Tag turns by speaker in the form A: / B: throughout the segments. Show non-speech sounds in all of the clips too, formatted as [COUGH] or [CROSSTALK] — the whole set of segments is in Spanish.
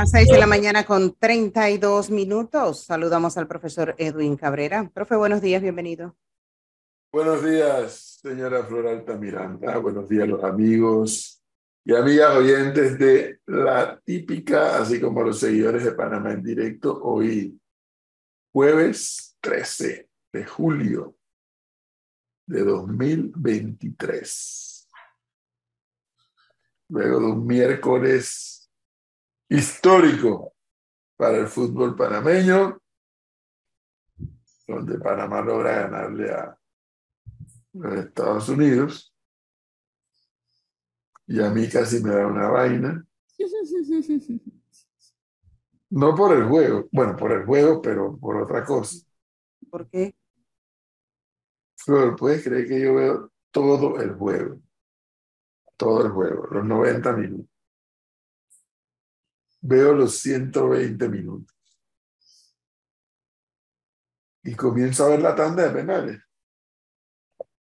A: las 6 de la mañana con dos minutos. Saludamos al profesor Edwin Cabrera. Profe, buenos días, bienvenido.
B: Buenos días, señora Floralta Miranda, Buenos días, los amigos y amigas oyentes de La Típica, así como los seguidores de Panamá en directo. Hoy, jueves 13 de julio de 2023. Luego de un miércoles
C: histórico para el fútbol panameño, donde Panamá logra ganarle a los Estados Unidos.
B: Y a mí casi me da una vaina.
C: [LAUGHS]
B: No por el juego, bueno, por el juego, pero por otra cosa. ¿Por qué? Flor, puedes creer que yo veo todo
C: el juego. Todo el juego, los 90 minutos veo los 120 minutos. Y comienzo a ver la tanda de penales.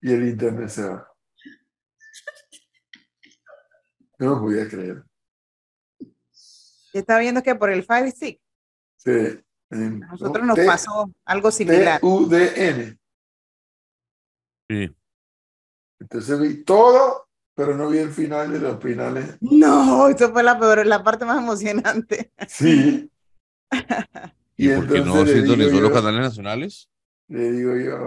C: Y el internet se va.
B: No no podía creer.
A: Está viendo que por el Fire Stick.
B: Sí. a
A: nosotros nos pasó algo similar. UDN.
B: Sí. Entonces vi todo pero no vi el final de los finales. No, eso fue la peor, la parte
A: más emocionante. Sí.
D: [LAUGHS] ¿Y, por qué no los canales
B: nacionales? Le digo yo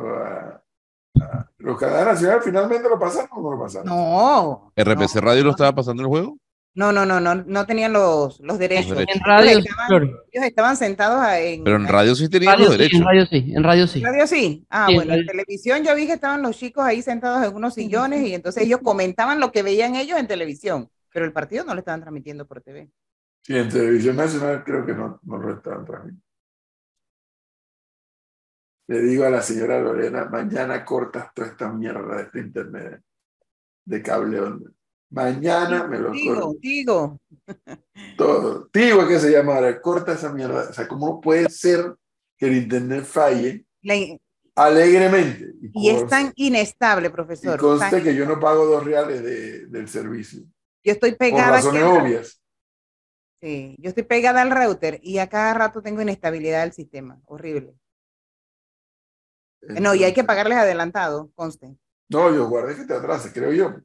B: los canales nacionales finalmente lo pasaron
A: o no lo pasaron. No.
D: ¿RPC Radio lo estaba pasando el juego?
A: No, no, no, no, no tenían los, los derechos. En radio, ellos estaban, sentados en.
D: Pero en radio sí tenían los derechos. En radio
E: sí, en radio sí. En radio
A: sí. Ah, bueno, en, televisión yo vi que estaban los chicos ahí sentados en unos sillones y entonces ellos comentaban lo que veían ellos en televisión, pero el partido no lo estaban transmitiendo por TV.
C: Sí, en televisión nacional creo que no, lo estaban transmitiendo.
B: Le digo a la señora Lorena, mañana cortas toda esta mierda de este internet de cable Mañana me lo corto. Tigo, Tigo. Todo. Tigo es que se llama ahora. Corta esa mierda. O sea, ¿cómo puede ser que el internet falle alegremente? Y, es tan
A: inestable, profesor. Y conste que
B: yo no pago dos reales del servicio.
A: Yo estoy pegada. Por razones obvias. Sí, yo estoy pegada al router y a cada rato tengo inestabilidad del sistema. Horrible. no, y hay que pagarles adelantado, conste.
B: No, yo guardé que te atrases, creo yo.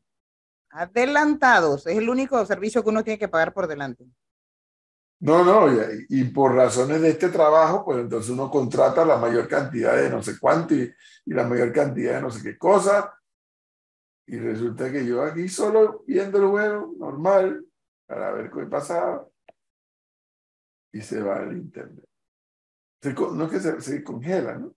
A: Adelantados, es el único servicio que uno tiene que pagar por delante.
B: No, no, y, por razones de este trabajo, pues entonces uno contrata la mayor cantidad de no sé cuánto y, la mayor cantidad de no sé qué cosa. Y resulta que yo aquí solo viendo el huevo, normal para ver qué pasa, y se va al internet. no es que se, congela, ¿no?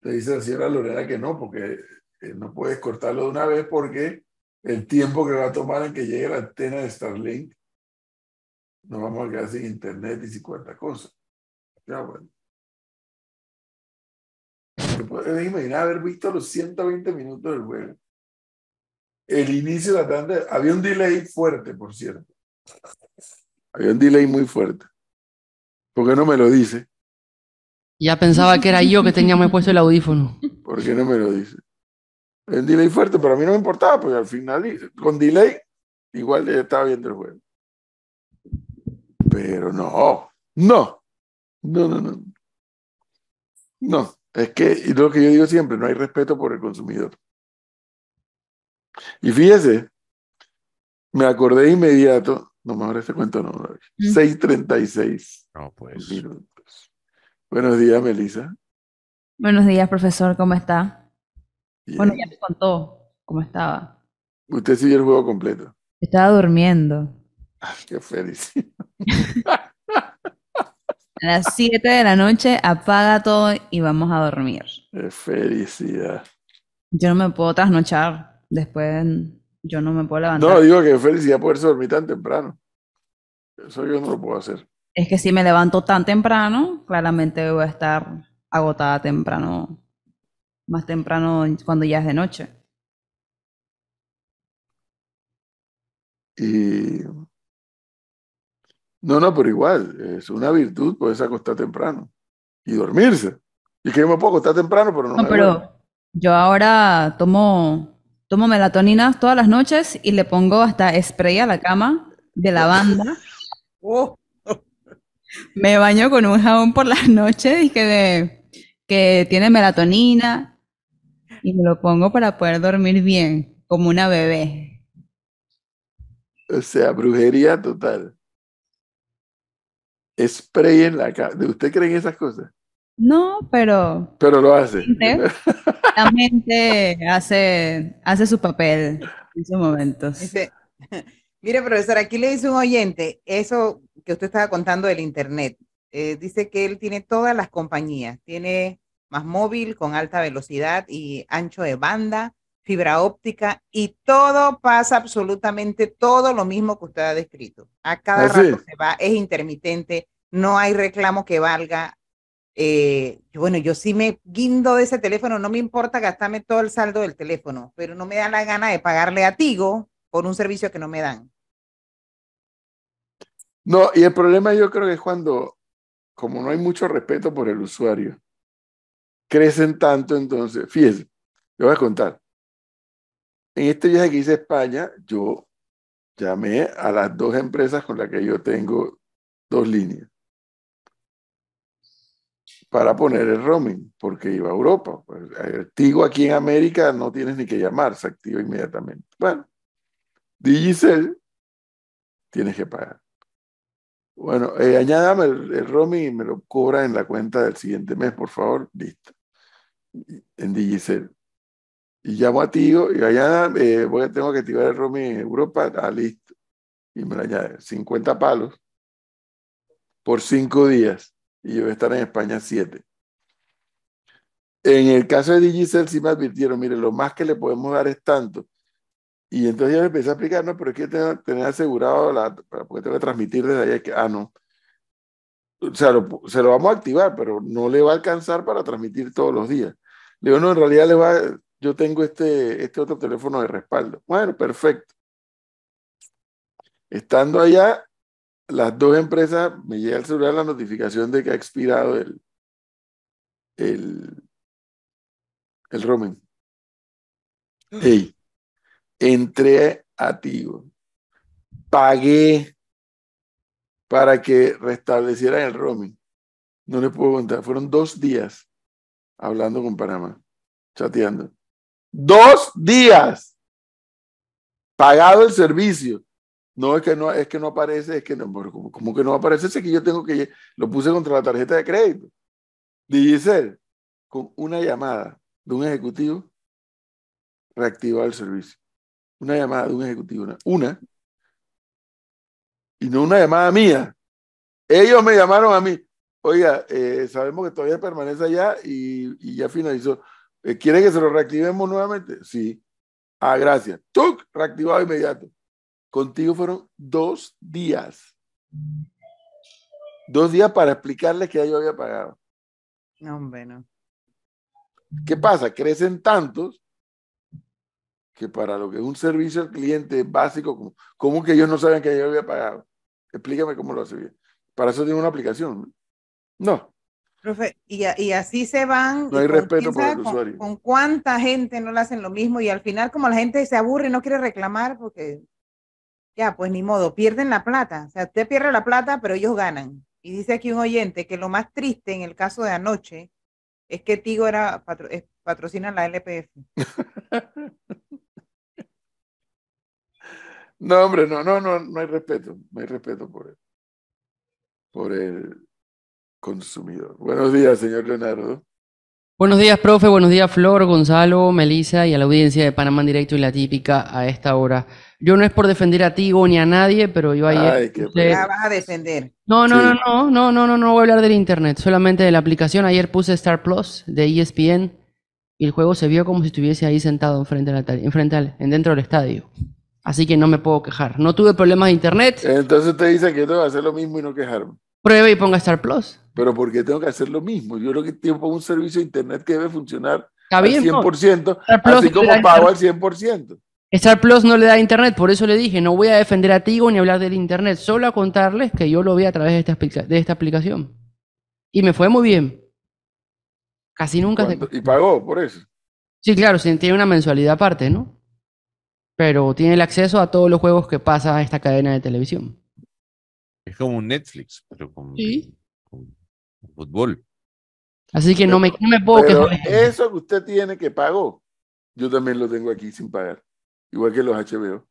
B: Le dice la señora Lorena que no, porque eh, no puedes cortarlo de una vez porque el tiempo que va a tomar en que llegue la antena de Starlink, nos vamos a quedar sin internet y sin cuantas cosas. Ya, bueno.
C: Eh, haber visto los 120 minutos del vuelo El inicio de la tanda, había un delay fuerte, por cierto.
B: Había un delay muy fuerte. ¿Por qué no me lo dice?
E: Ya pensaba que era yo que tenía puesto el audífono.
B: ¿Por qué no me lo dice? el delay fuerte, pero a mí no me importaba, porque al final, con delay, igual estaba viendo el juego. Pero no, no, no, no, no. No, es que y lo que yo digo siempre, no hay respeto por el consumidor. Y fíjese, me acordé inmediato, no, me ahora este cuento no, 6.36. Mm. No, pues. Buenos días, Melissa.
F: Buenos días, profesor, ¿cómo está? Bueno, ya me contó cómo estaba.
B: Usted siguió el juego completo.
F: Estaba durmiendo.
B: Ah, qué feliz. [LAUGHS]
F: A las 7 de la noche apaga todo y vamos a dormir.
B: Qué felicidad.
F: Yo no me puedo trasnochar. Después yo no me puedo levantar. No, digo
B: que felicidad poderse dormir tan temprano. Eso yo no lo puedo hacer.
F: Es que si me levanto tan temprano, claramente voy a estar agotada temprano más temprano cuando ya es de noche.
C: Y...
B: No, no, pero igual, es una virtud pues, acostar temprano y dormirse. Y que yo me puedo acostar temprano, pero no. No, pero
F: yo ahora tomo, tomo melatonina todas las noches y le pongo hasta spray a la cama de lavanda. [LAUGHS] Me baño con un jabón por las noches y que, que tiene melatonina y me lo pongo para poder dormir bien, como una bebé.
B: O sea, brujería total. Spray en la cara. ¿Usted cree en esas cosas?
F: No, pero.
B: Pero lo hace.
F: La mente hace, hace su papel en sus momentos. [LAUGHS]
A: mire, profesor, aquí le dice un oyente, eso que usted estaba contando del Internet. Eh, dice que él tiene todas las compañías. Tiene más móvil, con alta velocidad y ancho de banda, fibra óptica y todo pasa absolutamente todo lo mismo que usted ha descrito. A cada rato se va, es intermitente, no hay reclamo que valga. Eh, bueno, yo sí me guindo de ese teléfono, no me importa gastarme todo el saldo del teléfono, pero no me da la gana de pagarle a Tigo por un servicio que no me dan.
B: No, y el problema yo creo que es cuando, como no hay mucho respeto por el usuario, crecen tanto entonces. fíjense. Yo voy a contar. En este viaje que hice a España, yo llamé a las dos empresas con las que yo tengo dos líneas para poner el roaming, porque iba a Europa. Pues, aquí en América no tienes ni que llamar, se activa inmediatamente. Bueno, Digicel tienes que pagar. Bueno, eh, añádame el, el roaming y me lo cobra en la cuenta del siguiente mes, por favor. Listo en Digicel. Y llamo a Tigo y allá eh, voy a, tengo que activar el roaming en Europa. Ah, listo. Y me lo añade 50 palos por 5 días. Y yo voy a estar en España 7. En el caso de Digicel sí me advirtieron, mire, lo más que le podemos dar es tanto. Y entonces yo empecé a explicar, no, pero es que tener asegurado, la, porque tengo que transmitir desde allá. Que, ah, no, o sea, se lo vamos a activar, pero no le va a alcanzar para transmitir todos los días. Le digo, no, en realidad le va, yo tengo este, este otro teléfono de respaldo. Bueno, perfecto. Estando allá, las dos empresas, me llega al celular la notificación de que ha expirado el,
C: el,
B: el roaming. Hey, ah. entré a Tigo, pagué para que restablecieran el roaming. No les puedo contar, fueron dos días hablando con Panamá, chateando. Dos días pagado el servicio. No es que no, es que no aparece, es que no, como, que no aparece, es que yo tengo que, lo puse contra la tarjeta de crédito. Digicel, con una llamada de un ejecutivo, reactivó el servicio. Una llamada de un ejecutivo, una, una y no una llamada mía. Ellos me llamaron a mí. Oiga, eh, sabemos que todavía permanece allá y, ya finalizó. Eh, ¿Quiere que se lo reactivemos nuevamente? Sí. Ah, gracias. ¡Tuc! Reactivado inmediato. Contigo fueron dos días. Dos días para explicarles que yo había pagado.
A: No, hombre, no.
B: ¿Qué pasa? Crecen tantos que para lo que es un servicio al cliente básico, ¿cómo que ellos no saben que yo había pagado? Explícame cómo lo hace bien. Para eso tiene una aplicación. No.
A: Profe, y, así se van. respeto el con, usuario. Con cuánta gente no le hacen lo mismo y al final como la gente se aburre y no quiere reclamar porque ya, pues ni modo, pierden la plata. O sea, usted pierde la plata, pero ellos ganan. Y dice aquí un oyente que lo más triste en el caso de anoche es que Tigo era patrocina la LPF. [LAUGHS]
B: No, hombre, no, no, no, no hay respeto, no hay respeto por él. Por el consumidor. Buenos días, señor Leonardo.
E: Buenos días, profe. Buenos días, Flor, Gonzalo, Melisa y a la audiencia de Panamá Directo y la típica a esta hora. Yo no es por defender a ti o ni a nadie, pero yo ayer. Ay,
A: vas a defender.
E: No, no, no, no, no, no, no, no voy a hablar del internet, solamente de la aplicación. Ayer puse Star Plus de ESPN y el juego se vio como si estuviese ahí sentado enfrente, a la, enfrente al, dentro del estadio. Así que no me puedo quejar. No tuve problemas de internet.
B: Entonces te dice que yo tengo que hacer lo mismo y no quejarme.
E: Pruebe y ponga Star Plus.
B: Pero ¿por qué tengo que hacer lo mismo? Yo creo que tengo un servicio de internet que debe funcionar al 100%, así como pago al 100%.
E: Star Plus no le da internet, por eso le dije, no voy a defender a Tigo ni hablar del internet, solo a contarles que yo lo vi a través de esta, de aplicación. Y me fue muy bien. Casi nunca se...
B: ¿Y pagó por eso?
E: Sí, claro, tiene una mensualidad aparte, ¿no? pero tiene el acceso a todos los juegos que pasa esta cadena de televisión.
D: Es como un Netflix, pero con, ¿Sí? fútbol.
E: Así que no, me,
B: puedo Eso que usted tiene que pagó, yo también lo tengo aquí sin pagar. Igual que los HBO.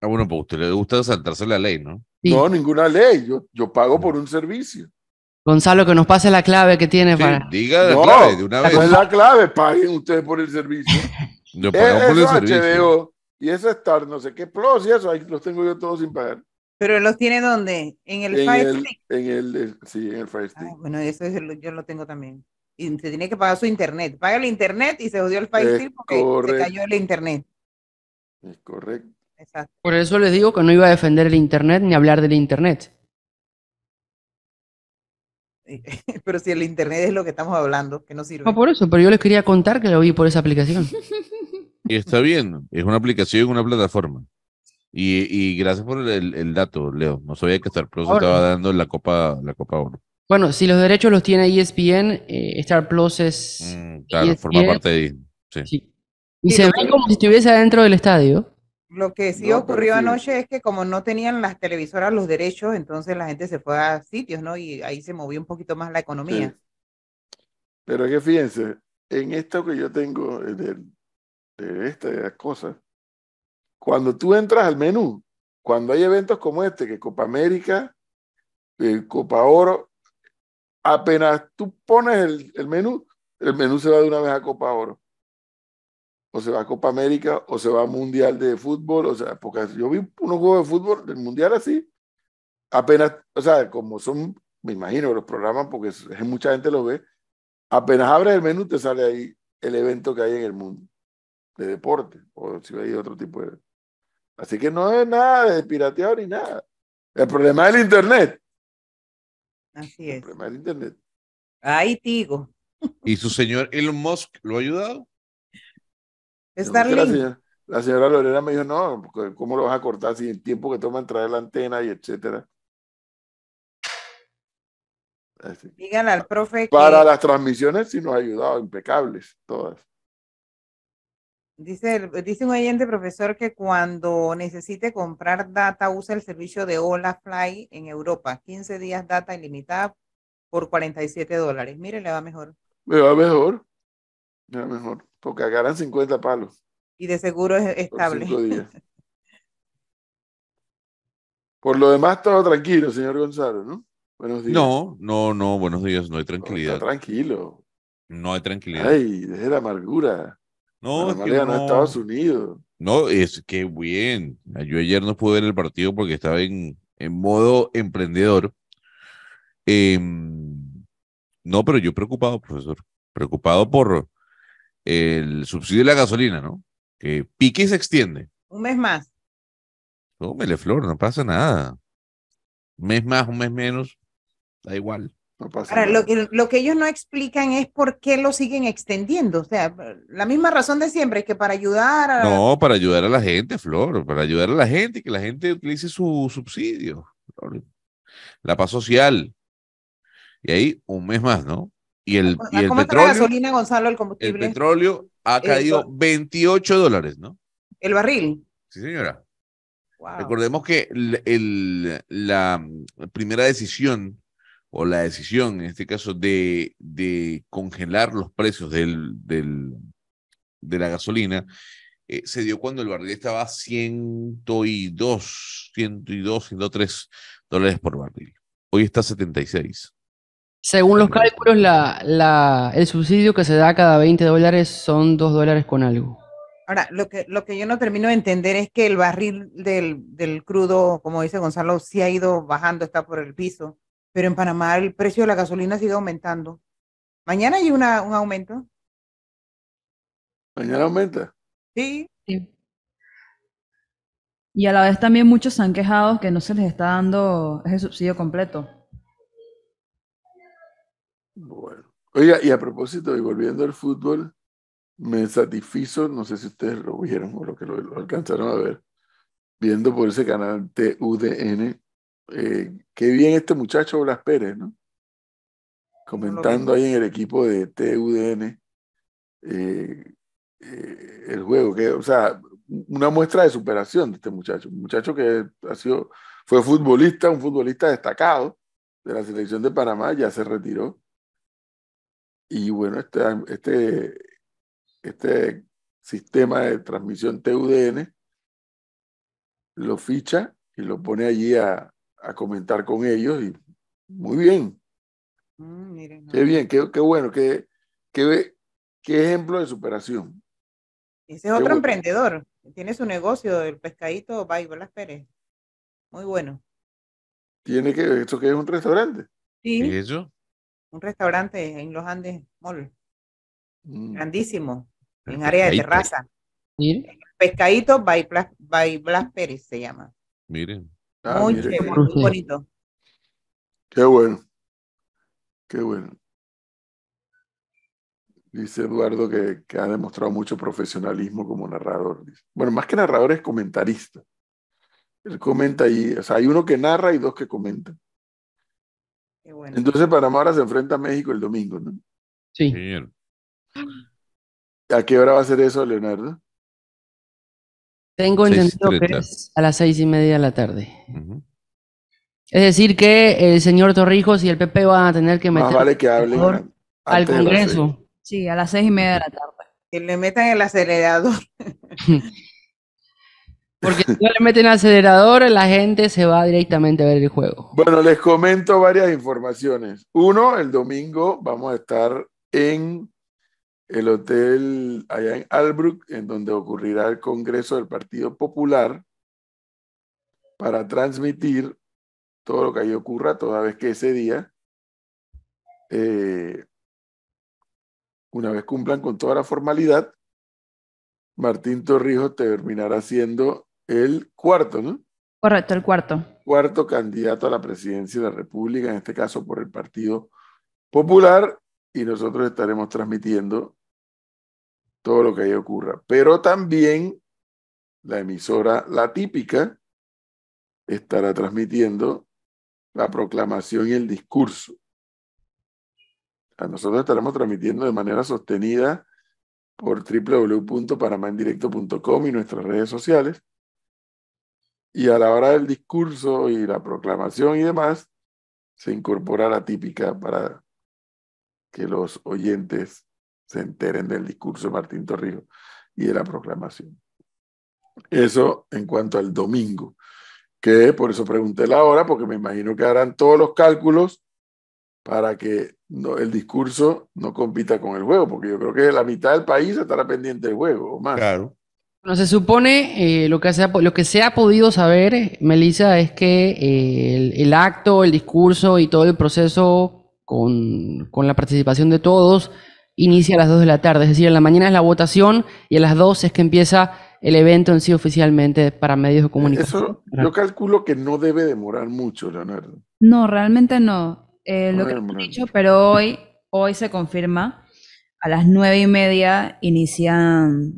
D: Ah, bueno, pues a usted le gusta saltarse la
B: ley, ¿no? No, ninguna ley. Yo, pago por un servicio.
E: Gonzalo, que nos pase la clave que tiene para. Diga de una vez. No es
B: la clave, paguen ustedes por el servicio. [LAUGHS] Yo pago y ese Star, no sé qué Plus y eso, los tengo yo todos sin pagar.
A: ¿Pero los tiene dónde? ¿En el en eh,
B: sí, en el Fire ah,
A: bueno, eso yo lo tengo también. Y se tiene que pagar su internet. Paga el internet y se jodió el Fire porque se cayó el internet. Es correcto.
E: Por eso les digo que no iba a defender el internet ni hablar del internet.
A: [LAUGHS] pero si el internet es lo que estamos hablando, que no sirve. No, por
E: eso, pero yo les quería contar que lo vi por esa aplicación. [LAUGHS]
D: está bien, es una aplicación, una plataforma. Y, gracias por el, dato, Leo. No sabía que Star Plus estaba dando la Copa la Copa
E: Bueno, si los derechos los tiene ESPN, eh, Star Plus es. Mm, claro, e forma parte
D: de. Sí.
E: Y se ve como si estuviese adentro del estadio.
D: Lo
A: que sí ocurrió anoche es que como no tenían las televisoras los derechos, entonces la gente se fue a sitios, ¿no? Y ahí se movió un poquito más la economía.
B: Pero que fíjense, en esto que yo tengo, el de estas cosas, cuando tú entras al menú, cuando hay eventos como este, que Copa América, Copa Oro, apenas tú pones el, el, menú, el menú se va de una vez a Copa Oro. O se va a Copa América, o se va a Mundial de Fútbol, o sea, porque yo vi unos juegos de fútbol del Mundial así, apenas, o sea, como son, me imagino, los programas, porque mucha gente los ve, apenas abres el menú te sale ahí el evento que hay en el mundo de deporte o si hay otro tipo de... Así que no es nada de pirateado ni nada. El problema es el Internet.
D: Así es. El problema es el Internet. Ahí digo. ¿Y su señor Elon Musk lo ha ayudado? La
A: señora,
B: la señora Lorena me dijo, no, ¿cómo lo vas a cortar si el tiempo que toma traer la antena y etcétera?
A: Díganle al profe. Para las
B: transmisiones sí nos ha ayudado, impecables todas.
A: Dice, dice un oyente profesor que cuando necesite comprar data usa el servicio de OlaFly en Europa. 15 días data ilimitada por 47 dólares. Mire, le va mejor.
B: Me va mejor. Me va mejor. Porque agarran 50 palos.
A: Y de seguro es estable.
B: [LAUGHS] Por, lo demás, todo tranquilo, señor Gonzalo, ¿no? Buenos días. No,
D: no, no, buenos días. No hay tranquilidad.
B: tranquilo.
D: No hay tranquilidad. Ay, desde
B: la amargura. No, es que no. Estados
D: Unidos. No, es que bien. Ah, yo ayer no pude ver el partido porque estaba en, en modo emprendedor. Em, no, pero yo preocupado, profesor. Preocupado por el subsidio de la gasolina, ¿no? Que pique y se extiende.
A: Un mes más.
D: Tómele, Flor, no pasa nada. Un mes más, un mes menos, da igual.
A: Lo, que, ellos no explican es por qué lo siguen extendiendo. O sea, la misma razón de siempre es que para ayudar a... No,
D: para ayudar a la gente, Flor, para ayudar a la gente, y que la gente utilice su subsidio. La paz social. Y ahí un mes más, ¿no? Y el, el petróleo... gasolina,
A: Gonzalo, el
D: petróleo ha eh, caído 28 dólares, ¿no?
A: El barril.
D: Sí, señora. Recordemos que la primera decisión o la decisión, en este caso, de, de congelar los precios del, de la gasolina, eh, se dio cuando el barril estaba a 102, 102, 103 dólares por barril. Hoy está a 76.
E: Según los cálculos, la, la, el subsidio que se da cada 20 dólares son 2 dólares con algo.
A: Ahora, lo que, lo que yo no termino de entender es que el barril del, del crudo, como dice Gonzalo, sí ha ido bajando, está por el piso pero en Panamá el precio de la gasolina sigue aumentando.
F: Mañana hay una, un aumento.
B: Mañana aumenta.
C: Sí.
F: Y a la vez también muchos se han quejado que no se les está dando ese subsidio completo.
B: Bueno. Oiga, y a propósito, y volviendo al fútbol, me satisfizo, no sé si ustedes lo vieron o lo que lo alcanzaron a ver, viendo por ese canal TUDN, eh, qué bien este muchacho Blas Pérez, ¿no? Comentando ahí en el equipo de TUDN eh, eh, el juego, que, o sea, una muestra de superación de este muchacho, un muchacho que ha sido, fue futbolista, un futbolista destacado de la selección de Panamá, ya se retiró. Y bueno, este, este, este sistema de transmisión TUDN lo ficha y lo pone allí a, a comentar con ellos y muy bien. Mm, qué bien, qué, bueno, qué, qué, qué, ejemplo de superación.
A: Ese es otro emprendedor, tiene su negocio del pescadito by Blas Pérez. Muy bueno.
B: Tiene que, esto que es un restaurante. Sí. ¿Y eso?
A: Un restaurante en los Andes Mall. Mm. Grandísimo.
D: en área de terraza.
A: pescadito by by Blas Pérez se llama.
D: Miren. Ah, muy
A: muy bonito.
B: Qué bueno. Qué bueno. Dice Eduardo que, que, ha demostrado mucho profesionalismo como narrador. Bueno, más que narrador es comentarista. Él comenta y, o sea, hay uno que narra y dos que comentan. bueno. Entonces Panamá ahora se enfrenta a México el domingo, ¿no? Sí. ¿A qué hora va a ser eso, Leonardo?
E: Tengo entendido que es a las seis y media de la tarde. Es decir, que el señor Torrijos y el PP van a tener que meter vale que al Congreso. Sí, a las seis y media de la tarde. Que le metan el acelerador. [LAUGHS] Porque si no le meten acelerador, la gente se va directamente a ver el juego.
B: Bueno, les comento varias informaciones. Uno, el domingo vamos a estar en el hotel allá en Albrook, en donde ocurrirá el Congreso del Partido Popular, para transmitir todo lo que ahí ocurra, toda vez que ese día, eh, una vez cumplan con toda la formalidad, Martín Torrijos terminará siendo el cuarto, ¿no?
F: Correcto, el cuarto.
B: Cuarto candidato a la presidencia de la República, en este caso por el Partido Popular, y nosotros estaremos transmitiendo todo lo que ahí ocurra. Pero también la emisora, la típica, estará transmitiendo la proclamación y el discurso. A nosotros estaremos transmitiendo de manera sostenida por www.panamandirecto.com y nuestras redes sociales. Y a la hora del discurso y la proclamación y demás, se incorpora la típica para que los oyentes se enteren del discurso de Martín Torrijos y de la proclamación. Eso en cuanto al domingo, que por eso pregunté la hora, porque me imagino que harán todos los cálculos para que el discurso no compita con el juego, porque yo creo que la mitad del país estará pendiente del juego, o más. Claro.
E: No se supone, eh, lo, que se ha, que podido saber, Melissa, es que eh, el, acto, el discurso y todo el proceso con, con la participación de todos inicia a las 2 de la tarde. Es decir, en la mañana es la votación y a las 2 es que empieza el evento en sí oficialmente para medios de comunicación. Eso, yo
B: calculo que no debe demorar mucho, Leonardo.
F: No, realmente no. Eh, lo que hemos dicho, pero hoy, hoy se confirma. A las 9 y media inician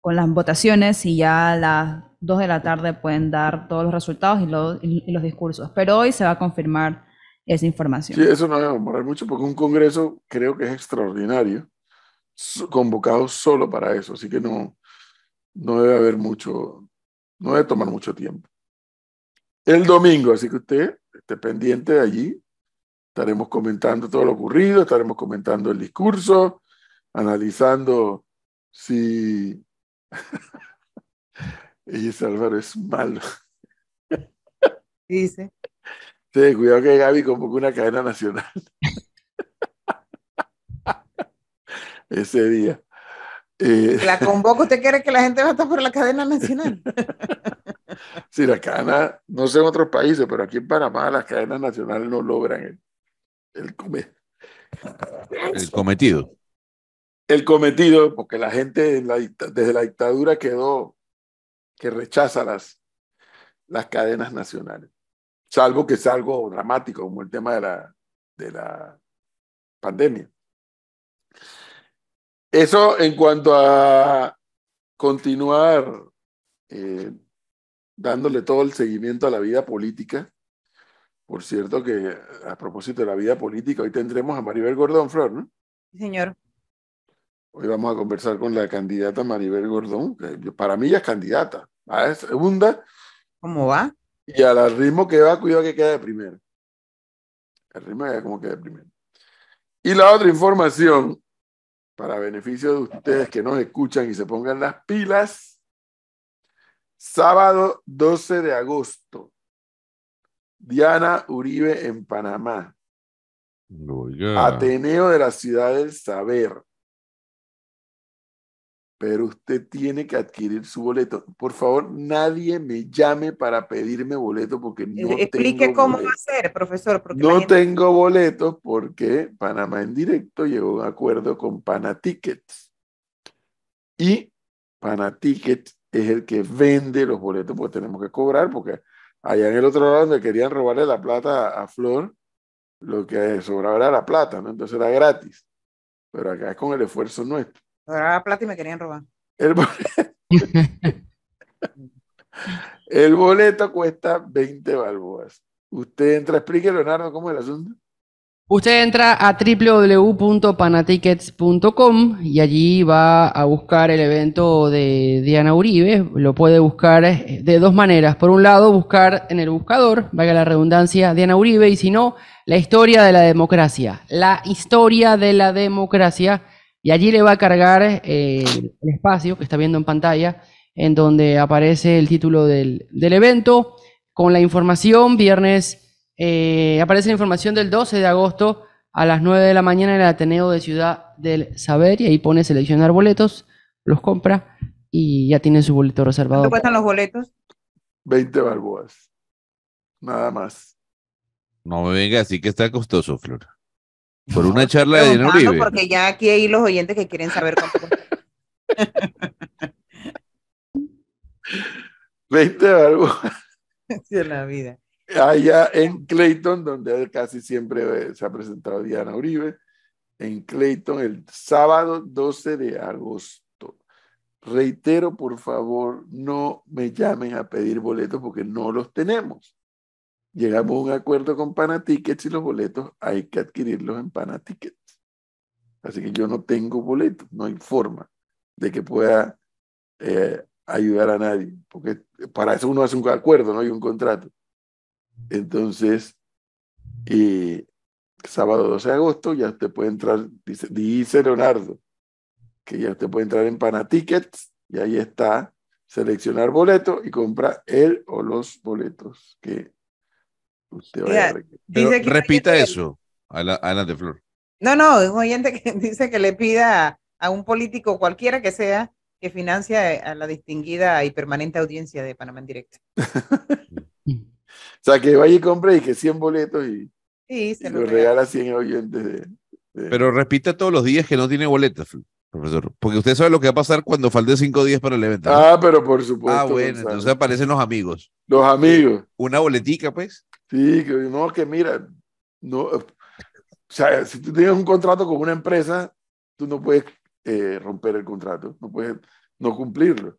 F: con las votaciones y ya a las 2 de la tarde pueden dar todos los resultados y los, y los discursos. Pero hoy se va a confirmar esa información. Sí, eso
B: no debe a demorar mucho porque un congreso creo que es extraordinario, convocado solo para eso, así que no, no debe haber mucho, no debe tomar mucho tiempo. El domingo, así que usted esté pendiente de allí, estaremos comentando todo lo ocurrido, estaremos comentando el discurso, analizando si... [LAUGHS] Ella Álvaro es malo. Dice. Sí, cuidado que Gaby convocó una cadena nacional. [LAUGHS] Ese día. Eh, la [LAUGHS] convoco,
A: ¿usted quiere que la gente estar por la cadena nacional?
B: sí, la cadena, no sé en otros países, pero aquí en Panamá las cadenas nacionales no logran el, el, cometido. El cometido, porque la gente desde la dictadura quedó que rechaza las, las cadenas nacionales salvo que es algo dramático como el tema de la, de la pandemia. Eso en cuanto a continuar eh, dándole todo el seguimiento a la vida política. Por cierto que a propósito de la vida política, hoy tendremos a Maribel Gordón Flor, ¿no? Sí, señor. Hoy vamos a conversar con la candidata Maribel Gordón, que para mí ya es candidata. Ah, segunda. ¿Cómo va? Y al ritmo que va, cuidado que queda de primero. El ritmo va, como que de primero. Y la otra información, para beneficio de ustedes que nos escuchan y se pongan las pilas, sábado 12 de agosto, Diana Uribe en Panamá. Oh, Ateneo de la Ciudad del Saber pero usted tiene que adquirir su boleto. Por favor, nadie me llame para pedirme boleto porque eh, no Explique cómo va a ser, profesor. No tengo boleto porque Panamá en directo llegó a un acuerdo con Panatickets. Y Panatickets es el que vende los boletos, pues tenemos que cobrar, porque allá en el otro lado donde querían robarle la plata a Flor, lo que sobraba era la plata, ¿no? Entonces era gratis. Pero acá es con el esfuerzo nuestro
A: plata y me querían robar.
B: El [LAUGHS] boleto, cuesta 20 balboas. Usted entra, explique Leonardo cómo es el asunto.
E: Usted entra a www.panatickets.com y allí va a buscar el evento de Diana Uribe. Lo puede buscar eh, de dos maneras. Por un lado, buscar en el buscador, vaya la redundancia, Diana Uribe, y si no, la historia de la democracia. La historia de la democracia y allí le va a cargar eh, el espacio que está viendo en pantalla, en donde aparece el título del, evento, con la información, viernes, eh, aparece la información del 12 de agosto a las 9 de la mañana en el Ateneo de Ciudad del Saber, y ahí pone seleccionar boletos, los compra y ya tiene su boleto reservado. ¿Cuánto cuestan los boletos? 20 balboas, nada más.
D: No me venga así que está costoso, Flora. Por una charla de Diana Uribe. Porque
A: ya aquí hay los oyentes que quieren saber cómo.
B: 20 [LAUGHS] algo
A: [LAUGHS] De la vida.
B: Allá en Clayton, donde casi siempre eh, se ha presentado Diana Uribe, en Clayton el sábado 12 de agosto. Reitero, por favor, no me llamen a pedir boletos porque no los tenemos. Llegamos a un acuerdo con Panatickets y los boletos hay que adquirirlos en Panatickets. Así que yo no tengo boletos, no hay forma de que pueda eh, ayudar a nadie, porque para eso uno hace un acuerdo, no hay un contrato. Entonces, sábado 12 de agosto ya usted puede entrar, dice, Leonardo, que ya usted puede entrar en Panatickets y ahí está seleccionar boleto y compra él o los boletos que
D: Respita repita eso. de Flor.
A: No, no, es un oyente que [LAUGHS] dice que le pida a un político cualquiera que sea que financia a la distinguida y permanente audiencia de Panamá en directo. [LAUGHS]
B: o sea, que vaya y compre y que 100 boletos y,
A: sí, se lo, regala
B: a 100 oyentes.
D: Pero repita todos los días que no tiene boletas, profesor. Porque usted sabe lo que va a pasar cuando falte 5 días para el evento.
B: Ah, pero por supuesto. Ah, bueno, entonces
D: aparecen los amigos.
B: Los amigos. Una boletica, pues. Sí, no, que mira, no, o sea, si tú tienes un contrato con una empresa, tú no puedes eh, romper el contrato, no puedes no cumplirlo.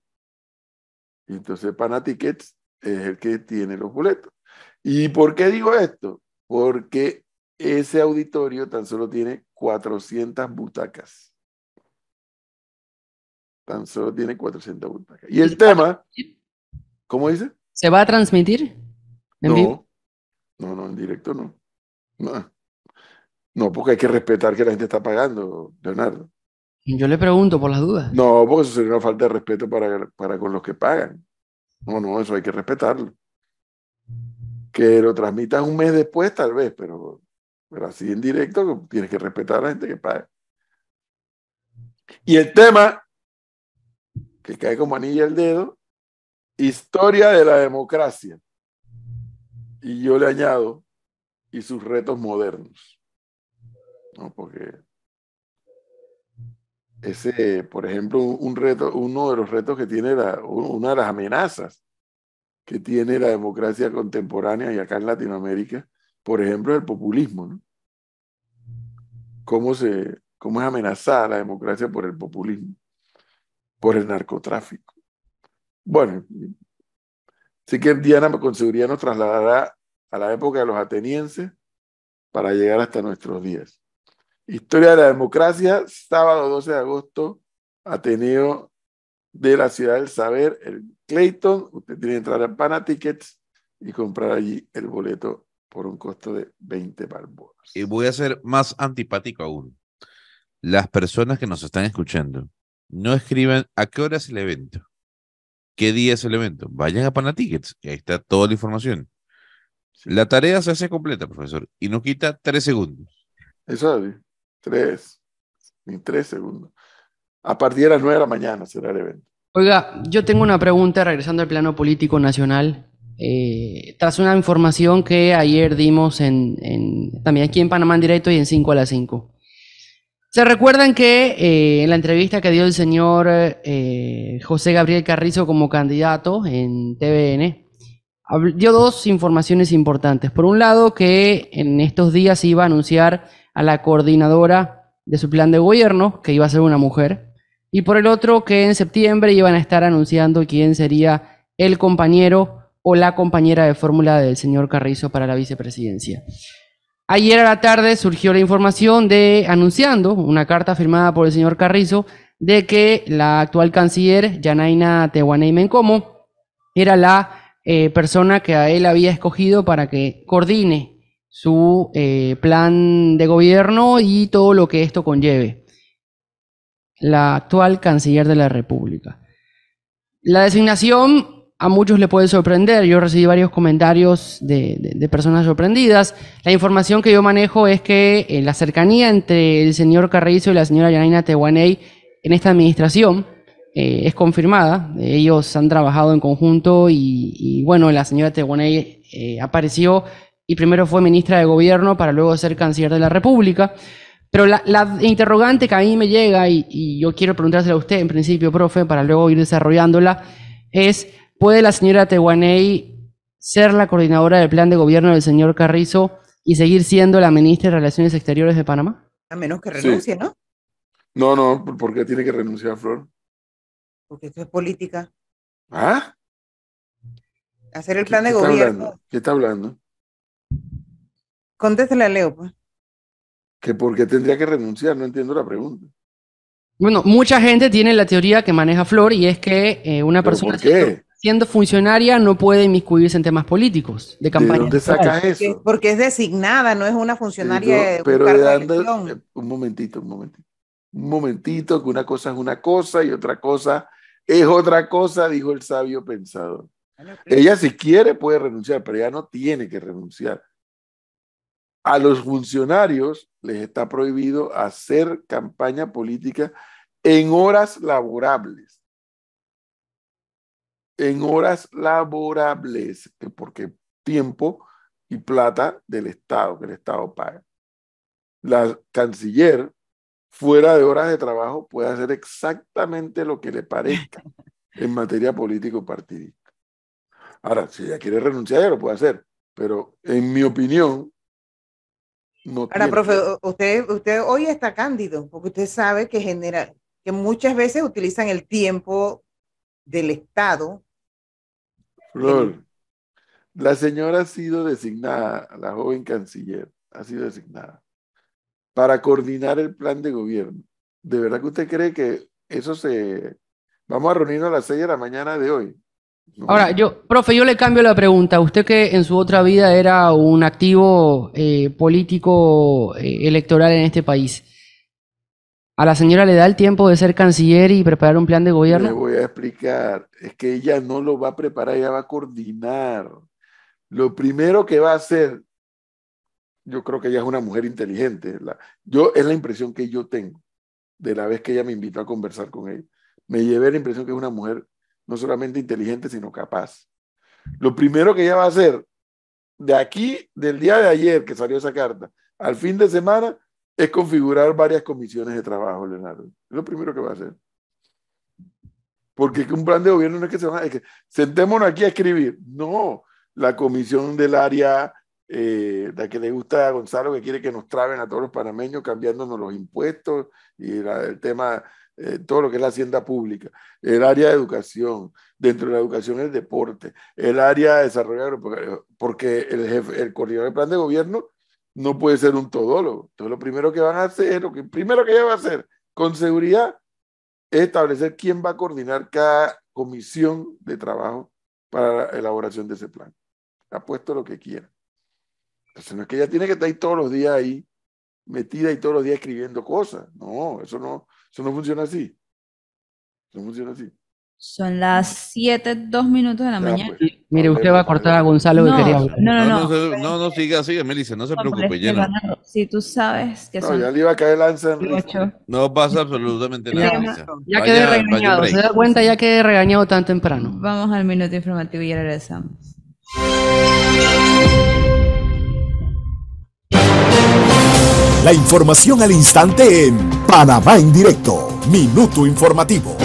B: Y entonces Pana Tickets es el que tiene los boletos. ¿Y por qué digo esto? Porque ese auditorio tan solo tiene 400 butacas. Tan solo tiene 400 butacas. Y el tema, ¿cómo dice?
E: ¿Se va a transmitir? no,
B: no, no, en directo no. No, no porque hay que respetar que la gente está pagando, Leonardo.
E: Yo le pregunto por las dudas.
B: No, porque eso sería una falta de respeto para, para con los que pagan. No, no, eso hay que respetarlo. Que lo transmitan un mes después, tal vez, pero, pero así en directo tienes que respetar a la gente que paga. Y el tema, que cae como anilla el dedo, historia de la democracia. Y yo le añado, y sus retos modernos. ¿no? Porque ese, por ejemplo, un reto, uno de los retos que tiene una de las amenazas que tiene la democracia contemporánea y acá en Latinoamérica, por ejemplo, el populismo. ¿Cómo, se, ¿Cómo es amenazada la democracia por el populismo, por el narcotráfico? Bueno, Así que Diana pues, con seguridad nos trasladará a la época de los atenienses para llegar hasta nuestros días. Historia de la democracia, sábado 12 de agosto, Ateneo de la Ciudad del Saber, el Clayton. Usted tiene que entrar a Panatickets y comprar allí el
D: boleto por un costo de 20 balboas. Y voy a ser más antipático aún. Las personas que nos están escuchando, no escriban a qué hora es el evento qué día es el evento. Vayan a Panatickets, y ahí está toda la información. La tarea se hace completa, profesor, y nos quita tres segundos. Eso es, ¿eh? tres, ni tres segundos.
B: A partir de las nueve de la mañana será el evento.
E: Oiga, yo tengo una pregunta regresando al plano político nacional. Eh, tras una información que ayer dimos en, también aquí en Panamá en directo y en Cinco a las Cinco. Se recuerdan que eh, en la entrevista que dio el señor eh, José Gabriel Carrizo como candidato en TVN, dio dos informaciones importantes. Por un lado, que en estos días iba a anunciar a la coordinadora de su plan de gobierno, que iba a ser una mujer, y por el otro, que en septiembre iban a estar anunciando quién sería el compañero o la compañera de fórmula del señor Carrizo para la vicepresidencia. Ayer a la tarde surgió la información de anunciando una carta firmada por el señor Carrizo de que la actual canciller Yanaina Tehuaneimen, Mencomo era la eh, persona que a él había escogido para que coordine su eh, plan de gobierno y todo lo que esto conlleve. La actual canciller de la República. La designación a muchos le puede sorprender. Yo recibí varios comentarios de, personas sorprendidas. La información que yo manejo es que eh, la cercanía entre el señor Carrizo y la señora Yanaina Tehuaney en esta administración eh, es confirmada. Ellos han trabajado en conjunto y, bueno, la señora Tehuaney eh, apareció y primero fue ministra de Gobierno para luego ser canciller de la República. Pero la, interrogante que a mí me llega, y, y yo quiero preguntársela a usted en principio, profe, para luego ir desarrollándola, es ¿Puede la señora Tehuaney ser la coordinadora del plan de gobierno del señor Carrizo y seguir siendo la ministra de Relaciones Exteriores de Panamá?
A: A menos que renuncie, No,
B: ¿no? No, por qué tiene que renunciar, Flor.
A: Porque esto es política. ¿Ah? Hacer el plan de gobierno.
B: ¿Qué está hablando?
E: Contéstale a Leo, pues.
B: Que porque tendría que renunciar, no entiendo la pregunta.
E: Bueno, mucha gente tiene la teoría que maneja Flor y es que eh, una persona. ¿Por qué? siendo funcionaria no puede inmiscuirse en temas políticos de campaña. ¿De saca eso?
A: Porque, es designada, no es una funcionaria. pero de
B: dónde? Eh, un momentito, un momentito, un momentito, que una cosa es una cosa y otra cosa es otra cosa, dijo el sabio pensador. Ella si quiere puede renunciar, pero ya no tiene que renunciar. A los funcionarios les está prohibido hacer campaña política en horas laborables en horas laborables, porque tiempo y plata del Estado, que el Estado paga. La canciller, fuera de horas de trabajo, puede hacer exactamente lo que le parezca [LAUGHS] en materia político partidista. Ahora, si ella quiere renunciar, ya lo puede hacer, pero en mi opinión, no. Ahora, profe,
A: usted, usted hoy está cándido, porque usted sabe que genera, que muchas veces utilizan el tiempo del Estado
B: la señora ha sido designada, la joven canciller ha sido designada, para coordinar el plan de gobierno. ¿De verdad que usted cree que eso se... Vamos a reunirnos a las 6 de la mañana de hoy?
E: Ahora, yo, profe, yo le cambio la pregunta. Usted que en su otra vida era un activo eh, político eh, electoral en este país. ¿A la señora le da el tiempo de ser canciller y preparar un plan de gobierno? Le voy
B: a explicar. Es que ella no lo va a preparar, ella va a coordinar. Lo primero que va a hacer, yo creo que ella es una mujer inteligente. yo, es la impresión que yo tengo de la vez que ella me invitó a conversar con él Me llevé la impresión que es una mujer no solamente inteligente, sino capaz. Lo primero que ella va a hacer, de aquí, del día de ayer que salió esa carta, al fin de semana, es configurar varias comisiones de trabajo, Leonardo. Es lo primero que va a hacer. Porque un plan de gobierno no es que se van a... que sentémonos aquí a escribir. No, la comisión del área, eh, la que le gusta a Gonzalo, que quiere que nos traben a todos los panameños cambiándonos los impuestos y el tema, eh, todo lo que es la hacienda pública. El área de educación, dentro de la educación el deporte, el área de desarrollo porque el, jefe, el coordinador del plan de gobierno no puede ser un todólogo. Entonces lo primero que van a hacer, lo que, primero que ella va a hacer con seguridad es establecer quién va a coordinar cada comisión de trabajo para la elaboración de ese plan. Ha puesto lo que quiera. Entonces no es que ella tiene que estar ahí todos los días ahí metida y todos los días escribiendo cosas. No, eso no, eso no funciona así. No funciona así. Son las
F: 7, 2 minutos de la mañana. Pues,
E: Mire, usted va a cortar a Gonzalo no, que quería hablar. No, no, no.
D: No, no, siga, siga, Melissa, no se preocupe,
E: Si tú sabes que son. Ya
D: le iba a caer No pasa absolutamente nada. Ya quedé regañado, se da
E: cuenta, ya quedé regañado tan temprano.
F: Vamos al minuto informativo y regresamos.
E: La información al instante en
B: Panamá en directo, minuto informativo.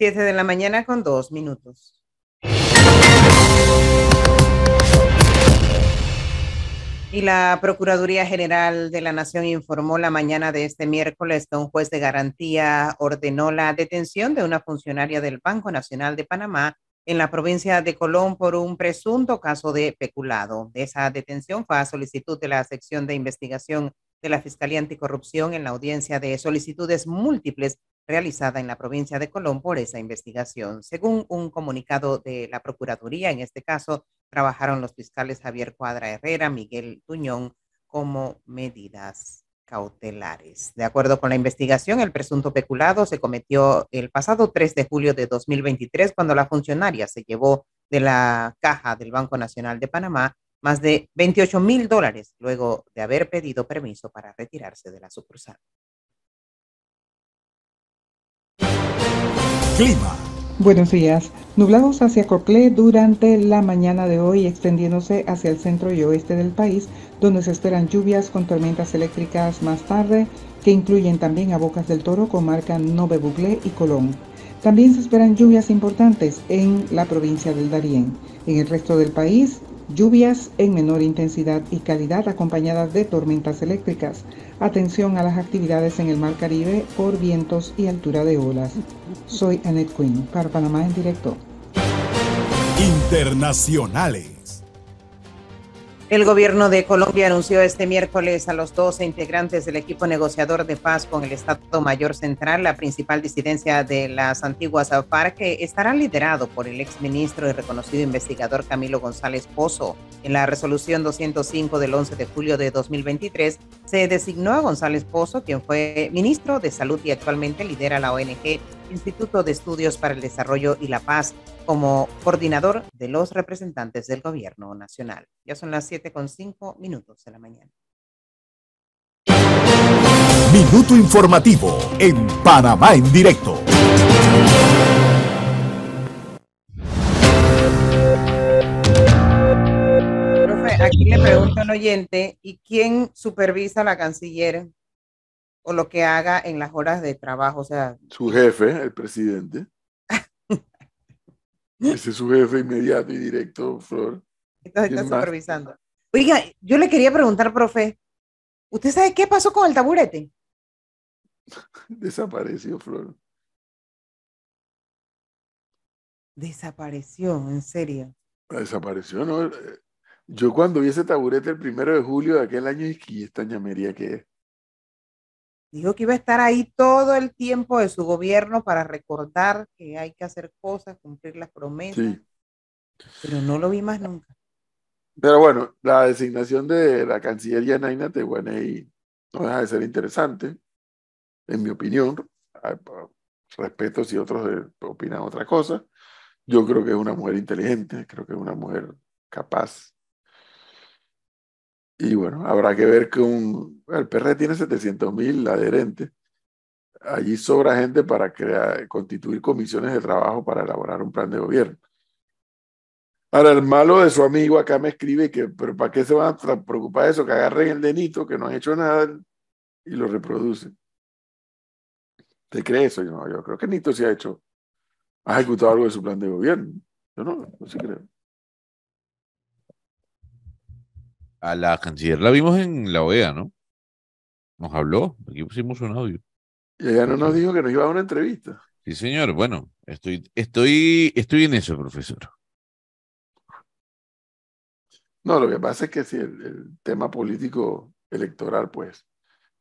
A: 7 de la mañana con 2 minutos. Y la Procuraduría General de la Nación informó la mañana de este miércoles que un juez de garantía ordenó la detención de una funcionaria del Banco Nacional de Panamá en la provincia de Colón por un presunto caso de peculado. Esa detención fue a solicitud de la sección de investigación de la Fiscalía Anticorrupción en la audiencia de solicitudes múltiples realizada en la provincia de Colón por esa investigación. Según un comunicado de la Procuraduría, en este caso trabajaron los fiscales Javier Cuadra Herrera, Miguel Tuñón, como medidas cautelares. De acuerdo con la investigación, el presunto peculado se cometió el pasado 3 de julio de 2023 cuando la funcionaria se llevó de la caja del Banco Nacional de Panamá más de 28 mil dólares luego de haber pedido permiso para retirarse de la sucursal. Buenos días. Nublados hacia Coclé durante la mañana de hoy, extendiéndose hacia el centro y oeste del país, donde se esperan lluvias con tormentas eléctricas más tarde, que incluyen también a Bocas del Toro, comarca Nove y Colón. También se esperan lluvias importantes en la provincia del Darién. En el resto del país, Lluvias en menor intensidad y calidad acompañadas de tormentas eléctricas. Atención a las actividades en el Mar Caribe por vientos y altura de olas. Soy Annette Quinn para Panamá en directo.
B: Internacionales.
A: El gobierno de Colombia anunció este miércoles a los 12 integrantes del equipo negociador de paz con el Estado Mayor Central, la principal disidencia de las antiguas FARC, que estará liderado por el exministro y reconocido investigador Camilo González Pozo. En la resolución 205 del 11 de julio de 2023, se designó a González Pozo, quien fue ministro de Salud y actualmente lidera la ONG Instituto de Estudios para el Desarrollo y la Paz como coordinador de los representantes del Gobierno Nacional. Ya son las 7.5 con minutos de la mañana.
B: Minuto informativo en Panamá en directo.
A: Profe, aquí le pregunto un oyente, ¿y quién supervisa a la canciller o lo que haga en las horas de trabajo. O sea,
B: su jefe, el presidente. [LAUGHS] Ese es su jefe inmediato y directo, Flor. Entonces está
A: supervisando. Oiga, yo le quería preguntar, profe, ¿usted sabe qué pasó con el taburete?
B: [LAUGHS] Desapareció, Flor.
A: Desapareció, en serio.
B: Ah, desapareció, ¿no? Eh, yo cuando vi ese taburete el primero de julio de aquel año, y esta ñamería que es.
A: Dijo que iba a estar ahí todo el tiempo de su gobierno para recordar que hay que hacer cosas, cumplir las promesas. Pero no lo vi más nunca.
B: Pero bueno, la designación de la canciller Yanaina Tehuanei no deja de ser interesante, en mi opinión. Respeto si otros eh, opinan otra cosa. Yo creo que es una mujer inteligente, creo que es una mujer capaz y bueno, habrá que ver que un, el PR tiene 700.000 mil adherentes. Allí sobra gente para crear, constituir comisiones de trabajo para elaborar un plan de gobierno. Ahora, el malo de su amigo acá me escribe que, pero ¿para qué se van a preocupar de eso? Que agarren el denito, que no han hecho nada y lo reproduce ¿Te crees eso? Yo, yo creo que Nito sí ha hecho, ha ejecutado algo de su plan de gobierno. Yo no, no sé creo.
D: a la canciller la vimos en la OEA, ¿no? Nos habló, aquí pusimos un audio. Y ella no nos dijo
B: que nos iba a dar una entrevista.
D: Sí, señor, bueno, estoy, estoy, estoy en eso, profesor.
B: No, lo que pasa es que si el tema político electoral, pues,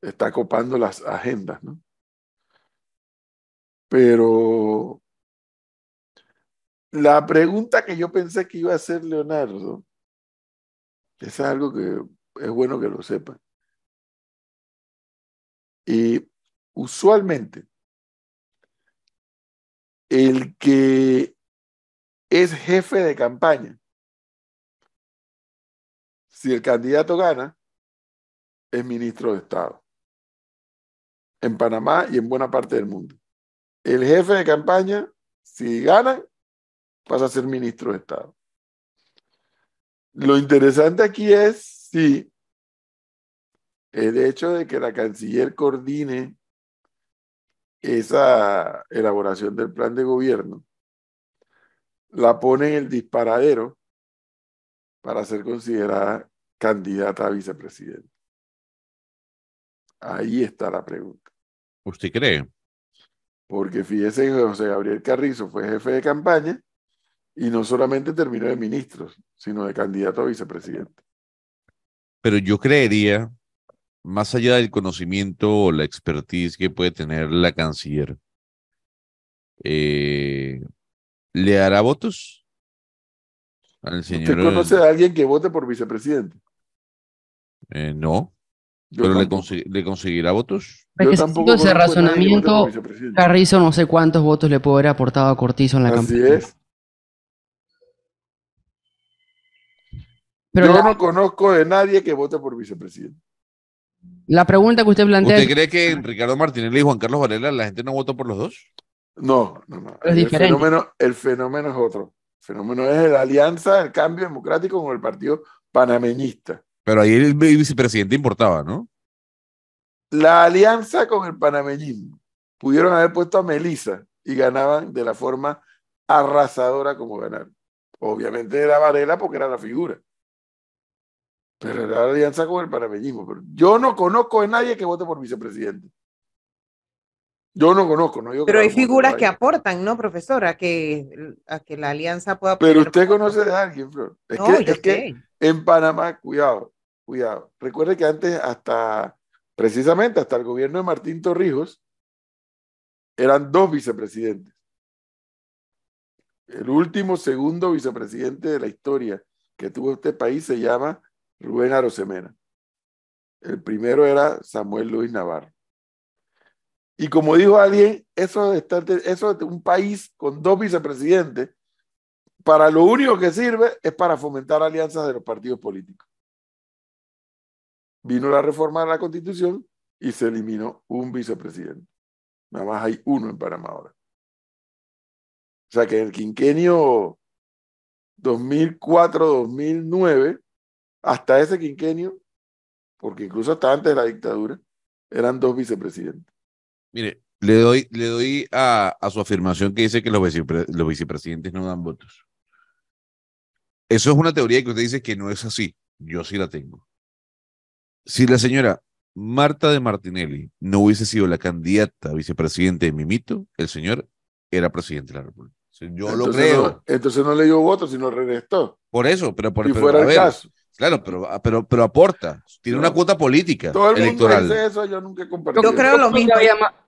B: está copando las agendas, ¿no?
C: Pero
B: la pregunta que
C: yo pensé que iba a hacer Leonardo es algo que es bueno que lo sepan. Y usualmente, el que es jefe de campaña, si el candidato gana, es ministro de Estado. En Panamá y en buena parte del mundo.
B: El jefe de campaña, si gana, pasa a ser ministro de Estado. Lo interesante aquí es si el hecho de que la canciller coordine esa elaboración del plan de gobierno la pone en el disparadero para ser considerada candidata a vicepresidente. Ahí está la pregunta. ¿Usted cree? Porque fíjese que José Gabriel Carrizo fue jefe de campaña y no solamente terminó de ministro, sino de candidato a vicepresidente.
D: Pero yo creería, más allá del conocimiento o la expertise que puede tener la canciller, eh, ¿le dará votos al ¿Usted conoce a
B: alguien que vote por vicepresidente?
D: Eh, no. ¿Pero le, le, conseguirá votos?
C: Es tampoco ese razonamiento,
E: Carrizo no sé cuántos votos le puede haber aportado a Cortizo en la campaña. Así es. Yo no
B: conozco de nadie que vote por vicepresidente.
E: La pregunta que usted plantea. ¿Usted cree
D: que Ricardo Martinelli y Juan Carlos Varela la gente no votó por los dos? No, no, no. el, fenómeno, el fenómeno es otro. El fenómeno
B: es la alianza del cambio democrático con el partido panameñista.
D: Pero ahí el vicepresidente importaba, ¿no?
B: La alianza con el panameñismo. Pudieron haber puesto a Melisa y ganaban de la forma arrasadora como ganaron. Obviamente era Varela porque era la figura. Pero la alianza con el panameñismo. yo no conozco a nadie que vote por vicepresidente. Yo no conozco, ¿no? pero hay figuras que
A: aportan, ¿no, profesora? Que, a que la alianza pueda... Pero usted
B: conoce a alguien, Flor. Es, que, es que, en Panamá, cuidado, cuidado. Recuerde que antes hasta, precisamente hasta el gobierno de Martín Torrijos, eran dos vicepresidentes. El último segundo vicepresidente de la historia que tuvo este país se llama Rubén Arosemena. El primero era Samuel Luis Navarro. Y como dijo alguien, eso de, estar, eso de un país con dos vicepresidentes, para lo único que sirve es para fomentar alianzas de los partidos políticos. Vino la reforma de la constitución y se eliminó un vicepresidente. Nada más hay uno en Panamá ahora. O sea que en el quinquenio 2004-2009 hasta ese quinquenio, porque incluso hasta antes de la dictadura, eran dos vicepresidentes.
D: Mire, le doy, le doy a, su afirmación que dice que los, vicepresidentes no dan votos. Eso es una teoría que usted dice que no es así. Yo sí la tengo. Si la señora Marta de Martinelli no hubiese sido la candidata a vicepresidente de Mimito, el señor era presidente de la República. Yo entonces lo creo. No, entonces no le dio voto, sino regresó. Por eso, pero por el caso. Claro, pero, ah, pero, pero aporta. Tiene una cuota política Todo el electoral.
E: yo nunca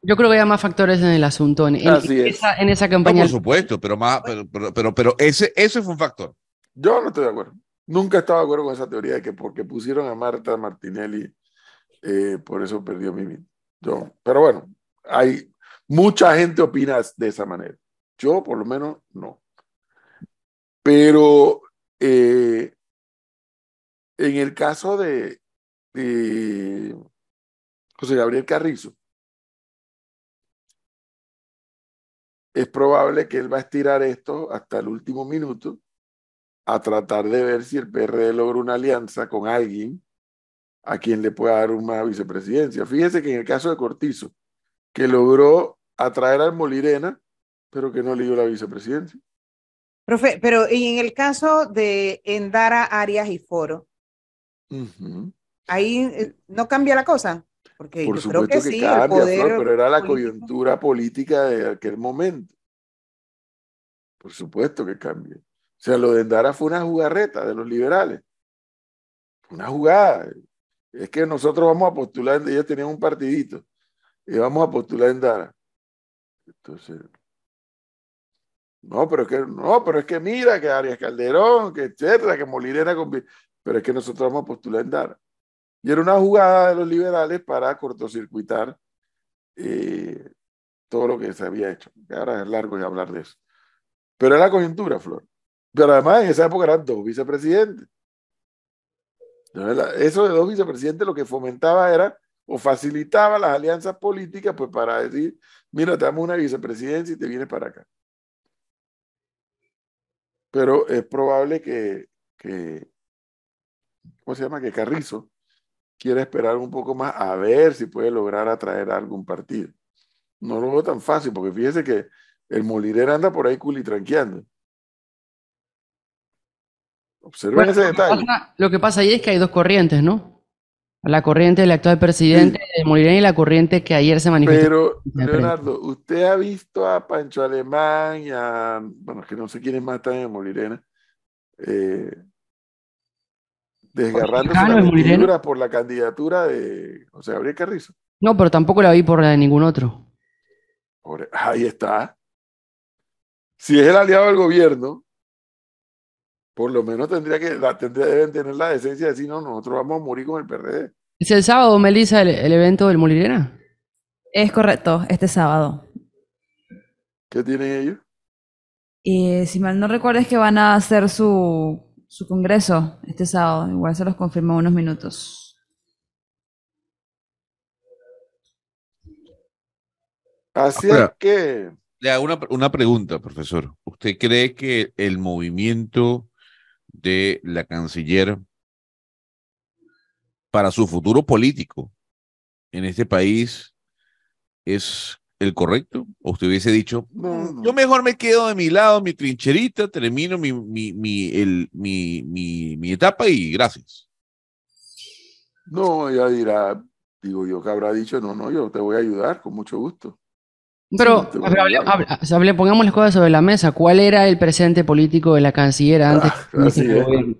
E: Yo creo que hay más factores en el asunto, en, esa, campaña. por
D: supuesto, pero, más, pero, pero, pero, ese, ese fue un
B: factor. Yo no estoy de acuerdo. Nunca estaba de acuerdo con esa teoría de que porque pusieron a Marta Martinelli, eh, por eso perdió mi vida. Yo, pero bueno, hay mucha gente opina de esa manera. Yo, por lo menos, no. Pero eh, en el caso de,
C: José Gabriel Carrizo,
B: es probable que él va a estirar esto hasta el último minuto a tratar de ver si el PRD logra una alianza con alguien a quien le pueda dar una vicepresidencia. Fíjese que en el caso de Cortizo, que logró atraer al Molirena, pero que no le dio la vicepresidencia.
A: Profe, pero en el caso de Endara Arias y Foro, Ahí eh, no cambia la cosa. Porque yo creo que, sí, cambia, pero era la
B: coyuntura política de aquel momento. Por supuesto que cambia. O sea, lo de Endara fue una jugarreta de los liberales. Una jugada. Es que nosotros vamos a postular, ellos tenían un partidito, y vamos a postular Endara. Entonces, no, pero es que, no, pero es que mira, que Arias Calderón, que etcétera, que Molina con pero es que nosotros vamos a postular en dar. Y era una jugada de los liberales para cortocircuitar eh, todo lo que se había hecho. Ahora es largo y hablar de eso. Pero era la coyuntura, Flor. Pero además en esa época eran dos vicepresidentes. Eso de dos vicepresidentes lo que fomentaba era o facilitaba las alianzas políticas pues para decir, mira, te damos una vicepresidencia y te vienes para acá. Pero es probable que, que ¿cómo se llama? Que Carrizo quiere esperar un poco más a ver si puede lograr atraer a algún partido. No lo veo tan fácil, porque fíjese que el Molirena anda por ahí culitranqueando.
E: Observen ese detalle. lo que pasa ahí es que hay dos corrientes, ¿no? La corriente del actual presidente de Molirena y la corriente que ayer se manifestó. Pero, Leonardo, usted
B: ha visto a Pancho Alemán y a, bueno, que no sé quiénes más están en Molirena. Eh, desgarrando la por la candidatura de José Gabriel Carrizo.
E: No, pero tampoco la vi por la de ningún otro.
B: ahí está. Si es el aliado del gobierno, por lo menos tendría que, deben tener la decencia de decir, no, nosotros vamos a morir con el PRD.
E: ¿Es el sábado, Melissa, el, evento del Molirena? Es correcto, este sábado.
B: ¿Qué tienen ellos?
F: Eh, si mal no recuerdo es que van a hacer su su congreso este sábado. Igual se los confirmó unos minutos.
B: Así
C: es
D: que. Le hago una, una, pregunta, profesor. ¿Usted cree que el movimiento de la canciller para su futuro político en este país es el correcto? ¿O usted hubiese dicho, mm, yo mejor me quedo de mi lado, mi trincherita, termino mi, mi, mi, mi etapa y gracias? No,
B: ella dirá, digo yo que habrá dicho, no, no, yo te voy a ayudar con mucho gusto.
E: Pero, hable, pongamos las cosas sobre la mesa. ¿Cuál era el presidente político de la canciller ah, antes? [LAUGHS]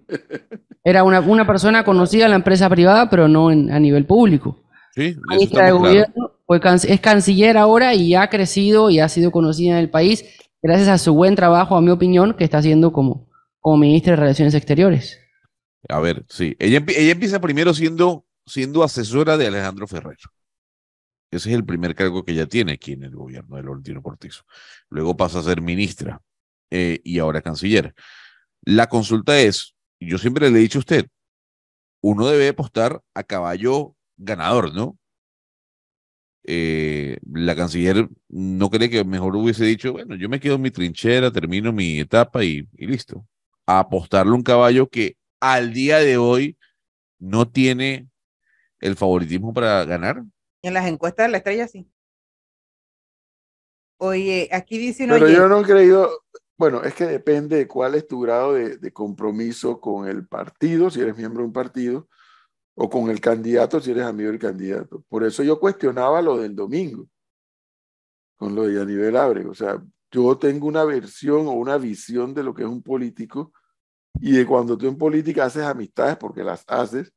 E: era una, una, persona conocida en la empresa privada, pero no a nivel público. Sí, ministra de gobierno, es canciller ahora y ha crecido y ha sido conocida en el país gracias a su buen trabajo, a mi opinión, que está haciendo como, como ministra de Relaciones Exteriores.
D: A ver, sí. Ella, empieza primero siendo, siendo asesora de Alejandro Ferrer. Ese es el primer cargo que ella tiene aquí en el gobierno de Laurentino Cortizo. Luego pasa a ser ministra eh, y ahora canciller. La consulta es, yo siempre le he dicho a usted, uno debe apostar a caballo ganador, ¿no? Eh, la canciller no cree que mejor hubiese dicho, bueno, yo me quedo en mi trinchera, termino mi etapa y, listo. A apostarle un caballo que al día de hoy no tiene el favoritismo para ganar.
A: En las encuestas de la estrella sí. Oye, aquí dice uno. Pero yo
B: no he creído. Bueno, es que depende de cuál es tu grado de compromiso con el partido, si eres miembro de un partido o con el candidato si eres amigo del candidato. Por eso yo cuestionaba lo del domingo, con lo de Aníbal Abre. O sea, yo tengo una versión o una visión de lo que es un político y de cuando tú en política haces amistades porque las haces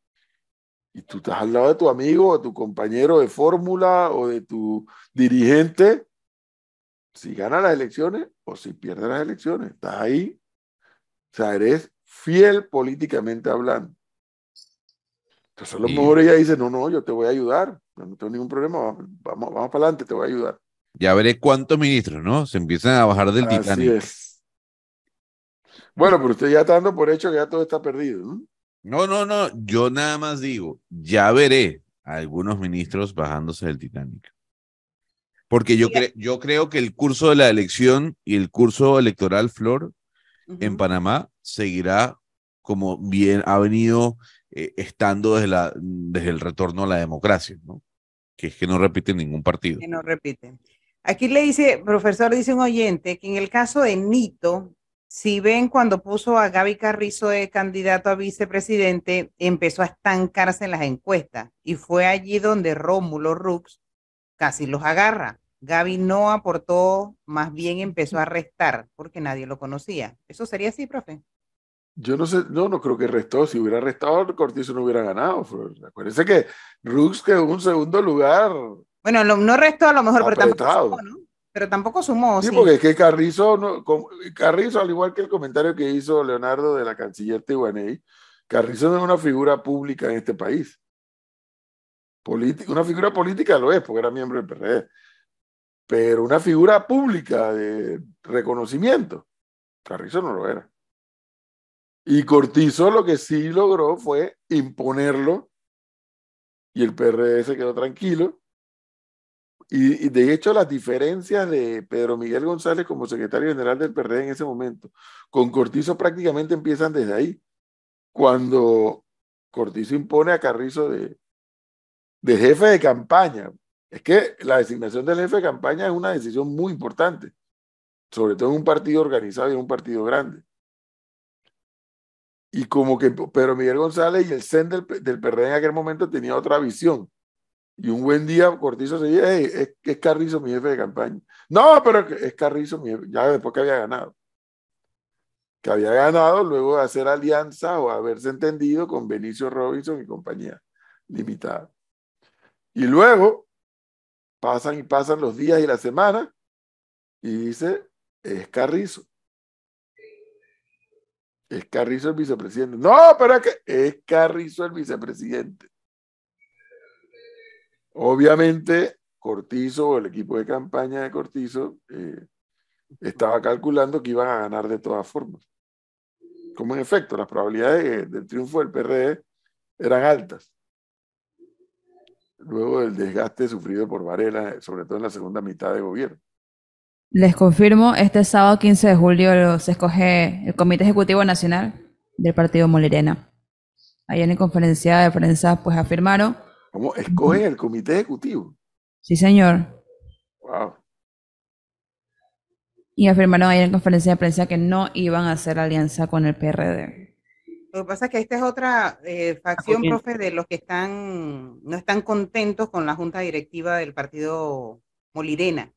B: y tú estás al lado de tu amigo o tu compañero de fórmula o de tu dirigente, si gana las elecciones o si pierde las elecciones, estás ahí. O sea, eres fiel políticamente hablando. Entonces pues los lo ya mejor dice, no, no, yo te voy a ayudar, no, tengo ningún problema, vamos, vamos, para adelante, te voy a ayudar.
D: Ya veré cuántos ministros, ¿no? Se empiezan a bajar del Así Titanic. Es.
B: Bueno, pero usted ya está dando por hecho que ya todo está perdido, ¿no?
D: No, no, no, yo nada más digo, ya veré algunos ministros bajándose del Titanic. Porque yo, yo creo que el curso de la elección y el curso electoral, Flor, en Panamá seguirá como bien ha venido eh, estando desde, la, desde el retorno a la democracia, ¿no? que es que no repite ningún partido. Que
A: no repite. Aquí le dice, profesor, dice un oyente, que en el caso de Nito, si ven cuando puso a Gaby Carrizo de candidato a vicepresidente, empezó a estancarse en las encuestas y fue allí donde Rómulo Rux casi los agarra. Gaby no aportó, más bien empezó a restar porque nadie lo conocía. ¿Eso sería así, profe?
B: Yo no sé, no, no creo que restó. Si hubiera restado, Cortizo no hubiera ganado. Acuérdense que
A: Rux quedó un segundo lugar. Bueno, no, restó a lo mejor, pero tampoco, sumó, pero tampoco sumó. Sí, porque es que
B: Carrizo, Carrizo, al igual que el comentario que hizo Leonardo de la canciller Tiwanei, Carrizo no es una figura pública en este país. una figura política lo es, porque era miembro del PRD, pero una figura pública de reconocimiento. Carrizo no lo era. Y Cortizo lo que sí logró fue imponerlo y el PRD se quedó tranquilo. Y, de hecho las diferencias de Pedro Miguel González como secretario general del PRD en ese momento con Cortizo prácticamente empiezan desde ahí. Cuando Cortizo impone a Carrizo de, de jefe de campaña. Es que la designación del jefe de campaña es una decisión muy importante, sobre todo en un partido organizado y en un partido grande. Y como que, pero Miguel González y el CEN del, del PRD en aquel momento tenía otra visión. Y un buen día Cortizo se dice, hey, es, es, Carrizo mi jefe de campaña. No, pero es Carrizo mi jefe, ya después que había ganado. Que había ganado luego de hacer alianza o haberse entendido con Benicio Robinson y compañía limitada. Y luego pasan y pasan los días y la semana y dice, es Carrizo. Es Carrizo el vicepresidente. No, ¿Para qué? es Carrizo el vicepresidente. Obviamente, Cortizo o el equipo de campaña de Cortizo eh, estaba calculando que iban a ganar de todas formas. Como en efecto, las probabilidades del triunfo del PRD eran altas. Luego del desgaste sufrido por Varela, sobre todo en la segunda mitad de gobierno.
F: Les confirmo, este sábado 15 de julio se escoge el Comité Ejecutivo Nacional del Partido Molirena. Ayer en conferencia de prensa, pues afirmaron.
B: ¿Cómo ¿Escoge el Comité Ejecutivo?
F: Sí, señor. Wow. Y afirmaron ayer en conferencia de prensa que no iban a hacer alianza con el PRD.
A: Lo que pasa es que esta es otra eh, facción, profe, de los que están no están contentos con la junta directiva del partido Molirena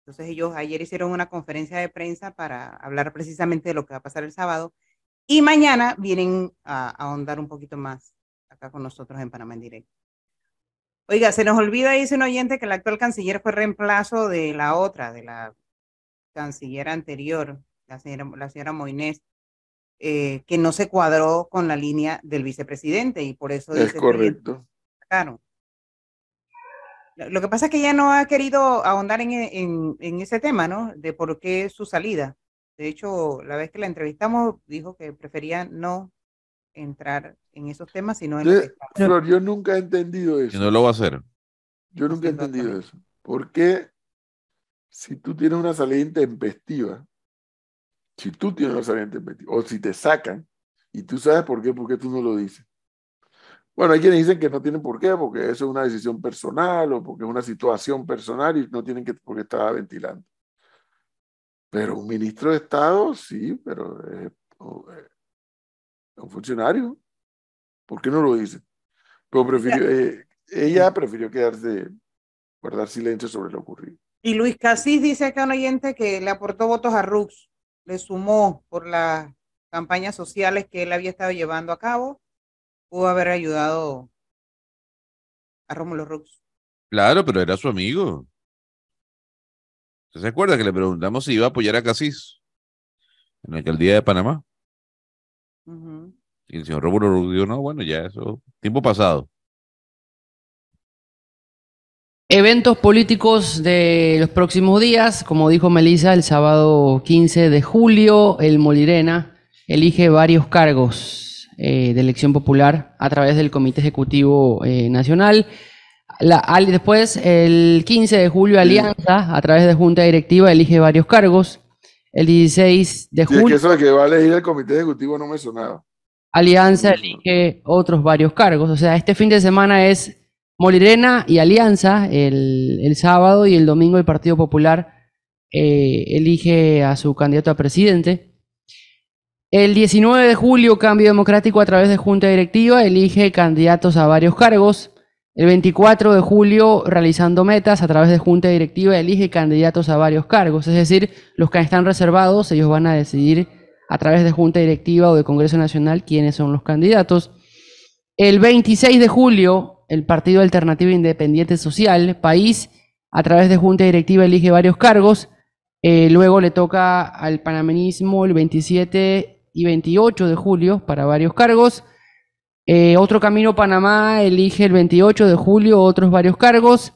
A: entonces ellos ayer hicieron una conferencia de prensa para hablar precisamente de lo que va a pasar el sábado y mañana vienen a, ahondar un poquito más acá con nosotros en Panamá en directo. Oiga, se nos olvida, dice un oyente, que el actual canciller fue reemplazo de la otra, de la canciller anterior, la señora, la señora Moines, eh, que no se cuadró con la línea del vicepresidente y por eso... Es dice correcto. claro. Lo que pasa es que ella no ha querido ahondar e, en, ese tema, ¿no? De por qué su salida. De hecho, la vez que la entrevistamos, dijo que prefería no entrar en esos temas, sino en... el yo
B: nunca he entendido eso. Que no lo va a hacer. Yo nunca he entendido eso. ¿Por qué si tú tienes una salida intempestiva, si tú tienes una salida intempestiva, o si te sacan, y tú sabes por qué, porque tú no lo dices? Bueno, hay quienes dicen que no tienen por qué, porque eso es una decisión personal o porque es una situación personal y no tienen que porque estaba ventilando. Pero un ministro de Estado, sí, pero es, eh, eh, un funcionario. ¿Por qué no lo dice? Pero prefirió, eh, ella prefirió quedarse, guardar silencio sobre lo ocurrido.
A: Y Luis Casís dice acá un oyente que le aportó votos a Rux, le sumó por las campañas sociales que él había estado llevando a cabo pudo haber ayudado a Rómulo Rux.
D: Claro, pero era su amigo. ¿Se acuerda que le preguntamos si iba a apoyar a Casís en la día de Panamá? Y el señor Rómulo Rux dijo, no, bueno, ya eso, tiempo pasado.
E: Eventos políticos de los próximos días, como dijo Melissa, el sábado 15 de julio, el Molirena elige varios cargos. Eh, de elección popular a través del Comité Ejecutivo eh, Nacional. después, el 15 de julio, Alianza, a través de Junta Directiva, elige varios cargos. El 16 de julio... es que eso de que
B: va a elegir el Comité Ejecutivo no me sonaba.
E: Alianza elige otros varios cargos. O sea, este fin de semana es Molirena y Alianza, el, el sábado y el domingo el Partido Popular eh, elige a su candidato a presidente. El 19 de julio, Cambio Democrático a través de Junta Directiva elige candidatos a varios cargos. El 24 de julio, realizando metas a través de Junta Directiva, elige candidatos a varios cargos. Es decir, los que están reservados, ellos van a decidir a través de Junta Directiva o de Congreso Nacional quiénes son los candidatos. El 26 de julio, el Partido Alternativo Independiente Social, País, a través de Junta Directiva elige varios cargos. Eh, luego le toca al Panamenismo el 27 y 28 de julio para varios cargos. Eh, otro camino Panamá elige el 28 de julio otros varios cargos.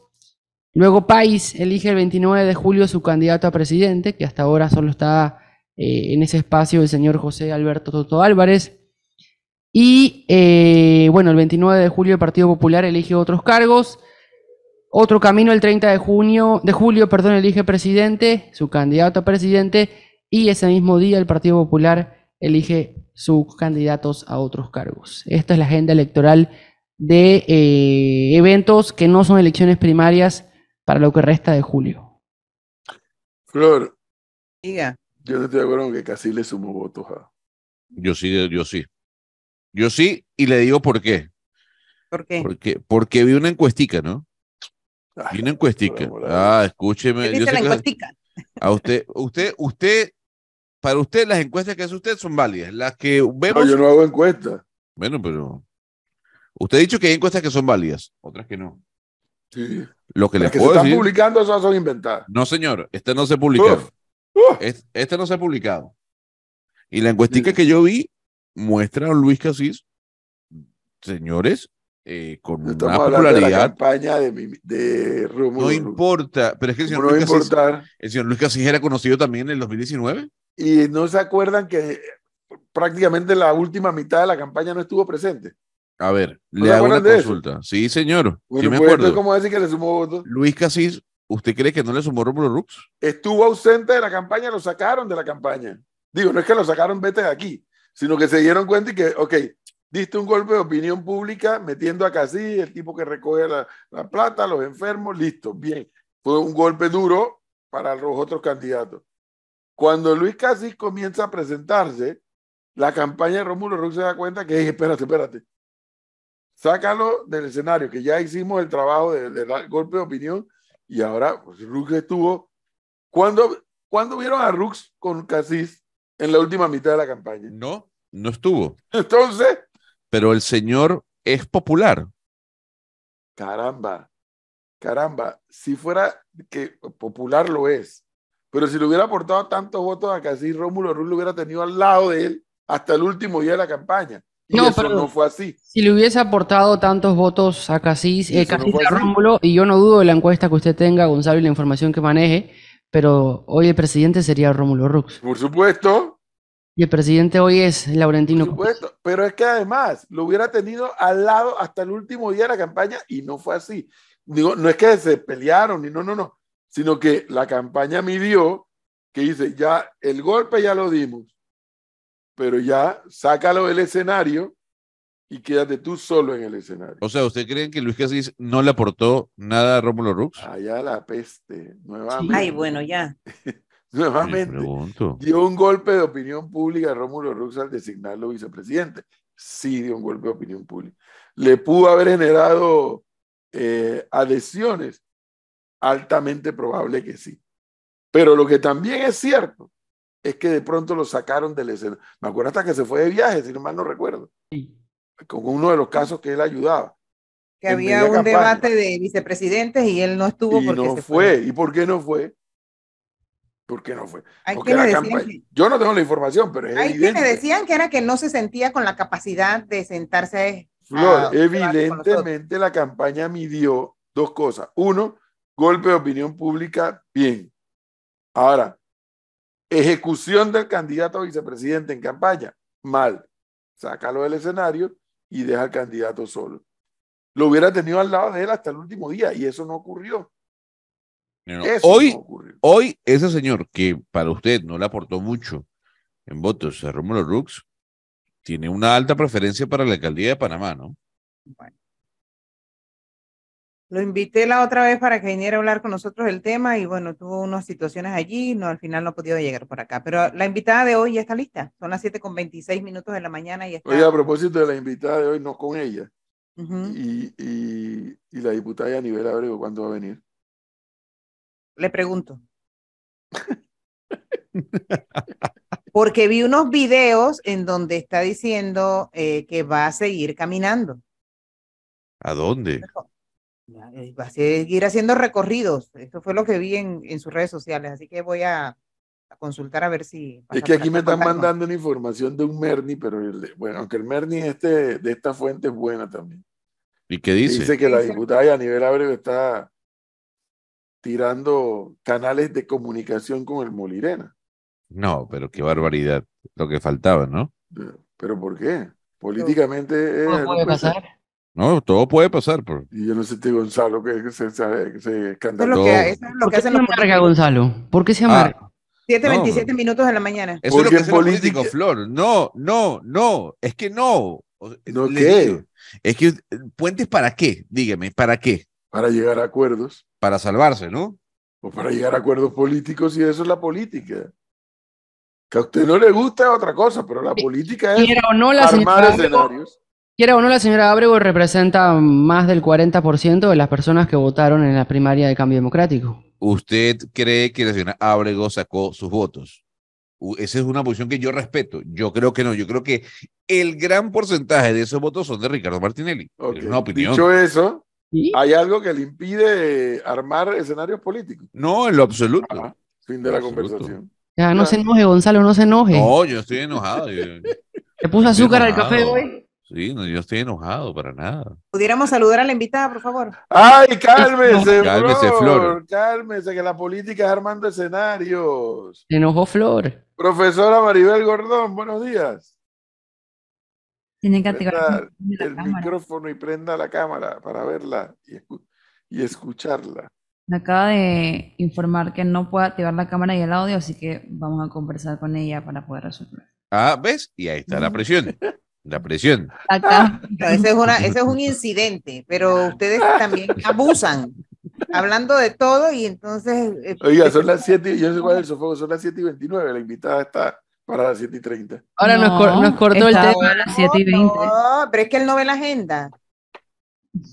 E: Luego País elige el 29 de julio su candidato a presidente, que hasta ahora solo está eh, en ese espacio el señor José Alberto Toto Álvarez. Y eh, bueno, el 29 de julio el Partido Popular elige otros cargos. Otro camino el 30 de junio, de julio, perdón, elige presidente, su candidato a presidente, y ese mismo día el Partido Popular elige sus candidatos a otros cargos. Esta es la agenda electoral de eh, eventos que no son elecciones primarias para lo que resta de julio.
B: Flor. Diga. Yo no estoy de acuerdo que casi le sumo votos a.
D: Yo sí, yo sí. Yo sí, y le digo por qué. ¿Por qué? Porque, vi una encuestica, ¿no? Ah, vi una encuestica. Ah, escúcheme. a usted, usted, usted para usted las encuestas que hace usted son válidas. Las que vemos. No, yo no hago encuestas. Bueno, pero. Usted ha dicho que hay encuestas que son válidas, otras que no. Sí. Lo que las que están
B: publicando esas son inventadas.
D: No, señor, este no se publicó. publicado. este no se ha publicado. Y la encuestica que yo vi muestra a Luis Casís, señores, eh, con una popularidad.
B: la de, mi, No importa,
D: pero es que el señor, Luis Casís, el señor Luis era conocido también en el 2019
B: y no se acuerdan que prácticamente la última mitad de la campaña no estuvo presente.
D: A ver, le hago una consulta. Sí, señor. me pues,
B: decir que le sumó votos.
D: Luis Casís, ¿usted cree que no le sumó Rómulo Rux?
B: Estuvo ausente de la campaña, lo sacaron de la campaña. Digo, no es que lo sacaron, vete de aquí, sino que se dieron cuenta y que, ok, diste un golpe de opinión pública metiendo a Casís, el tipo que recoge la, la plata, los enfermos, listo, bien. Fue un golpe duro para los otros candidatos. Cuando Luis Casis comienza a presentarse, la campaña de Rómulo Rux se da cuenta que, espérate, espérate, sácalo del escenario, que ya hicimos el trabajo del golpe de opinión y ahora pues, Rux estuvo. ¿Cuándo, ¿Cuándo vieron a Rux con Casís en la última mitad de la campaña? No,
D: no estuvo. Entonces. Pero el señor es popular.
B: Caramba, caramba, si fuera que popular lo es, pero si le hubiera aportado tantos votos a Casis Rómulo Rux lo hubiera tenido al lado de él hasta el último día de la campaña. Y no, eso no fue así.
E: Si le hubiese aportado tantos votos a Casís, eh, a Rómulo, y yo no dudo de la encuesta que usted tenga, Gonzalo, y la información que maneje, pero hoy el presidente sería Rómulo Rux. Por supuesto. Y el presidente hoy es Laurentino. Por
B: supuesto, pero es que además lo hubiera tenido al lado hasta el último día de la campaña y no fue así. no es que se pelearon, y no, no, no sino que la campaña midió que dice, ya el golpe ya lo dimos, pero ya sácalo del escenario y quédate tú solo en el escenario.
D: O sea, ¿usted cree que Luis Casis no le aportó nada a Rómulo Rux?
B: Allá ah, la peste, nuevamente. Ay, bueno, ya. [LAUGHS] nuevamente, dio un golpe de opinión pública a Rómulo Rux al designarlo vicepresidente. Sí, dio un golpe de opinión pública. Le pudo haber generado eh, adhesiones, altamente probable que sí. Pero lo que también es cierto es que de pronto lo sacaron del escenario. Me acuerdo hasta que se fue de viaje, si no mal no recuerdo, sí. con uno de los casos que él ayudaba. Que había un debate
A: de vicepresidentes y él no estuvo. porque no se fue.
B: ¿Y por qué no fue? ¿Por qué no fue? Yo no tengo la información, pero es Hay evidente.
A: decían que era que no se sentía con la capacidad de sentarse.
B: Flor, evidentemente la campaña midió dos cosas. Uno, golpe de opinión pública, bien. Ahora, ejecución del candidato a vicepresidente en campaña, mal. Sácalo del escenario y deja al candidato solo. Lo hubiera tenido al lado de él hasta el último día y eso no ocurrió.
D: hoy, no ocurrió. hoy, ese señor que para usted no le aportó mucho en votos a Rómulo Rux, tiene una alta preferencia para la alcaldía de Panamá, ¿no? Bueno.
A: Lo invité la otra vez para que viniera a hablar con nosotros del tema y bueno, tuvo unas situaciones allí, no, al final no ha podido llegar por acá. Pero la invitada de hoy ya está lista, son las 7 con 26 minutos de la mañana y está. Oye, a
B: propósito de la invitada de hoy, no con ella.
A: y,
B: y, la diputada a nivel Abrego, ¿cuándo va a venir?
A: Le pregunto. Porque vi unos videos en donde está diciendo eh, que va a seguir caminando.
D: ¿A dónde?
F: Eh,
A: va a seguir haciendo recorridos. Esto fue lo que vi en, sus redes sociales, así que voy a, consultar a ver si. Es que aquí me están mandando
B: una información de un Merni, pero bueno, aunque el Merni este, de esta fuente es buena también.
D: ¿Y qué dice? Dice que la
B: diputada a nivel abre está tirando canales de comunicación con el Molirena.
D: No, pero qué barbaridad. Lo que faltaba, ¿no?
B: Pero ¿por qué? Políticamente. puede pasar?
E: No,
D: todo puede pasar. Por... Y
B: yo no sé, si Gonzalo, que, se, se ¿Por
E: qué se amarga, Gonzalo? ¿Por qué se ah.
D: amarga?
A: 7.27 minutos de la mañana. Eso es lo que político,
D: político, Flor. No, no, no. Es que no. ¿No qué? es que eh, puentes para qué? Dígame, ¿para qué? Para llegar
B: a acuerdos.
D: Para salvarse, ¿no? O para llegar a
B: acuerdos políticos y eso es la política. Que a usted no le gusta otra cosa, pero la política es
D: no armar escenarios.
E: Quiera o no, la señora Abrego representa más del 40% de las personas que votaron en la primaria de Cambio Democrático.
D: ¿Usted cree que la señora Abrego sacó sus votos? Esa es una posición que yo respeto. Yo creo que no. Yo creo que el gran porcentaje de esos votos son de Ricardo Martinelli. Dicho eso, ¿hay algo que le impide armar escenarios políticos? No, en lo absoluto. Fin de la conversación.
E: Ya, no se enoje, Gonzalo, no se enoje. No,
D: yo estoy enojado.
E: puso azúcar al café hoy?
D: Sí, no, yo estoy enojado para nada.
E: Pudiéramos saludar a la invitada, por favor. Ay, cálmese, [LAUGHS] cálmese Flor,
B: Cálmese, que la política es armando escenarios.
E: Se enojó Flor.
B: Profesora Maribel Gordón, buenos días.
E: Tienen que activar
B: el micrófono y prenda la cámara para verla y, escucharla.
F: Me acaba de informar que no puede activar la cámara y el audio, así que vamos a conversar con ella para poder resolver.
D: Ah, ¿ves? Y ahí está la presión la presión.
F: Ah, ese es, una, ese
A: es un incidente, pero ustedes también [LAUGHS] abusan hablando de todo y entonces... Eh, Oiga, son [LAUGHS] las
D: 7, yo
B: soy Juan del Sofoco, son las 7 y 29, la invitada está para las 7 y 30. Ahora nos, cortó el
A: tema a las 7 y 20. pero es que él no ve la agenda.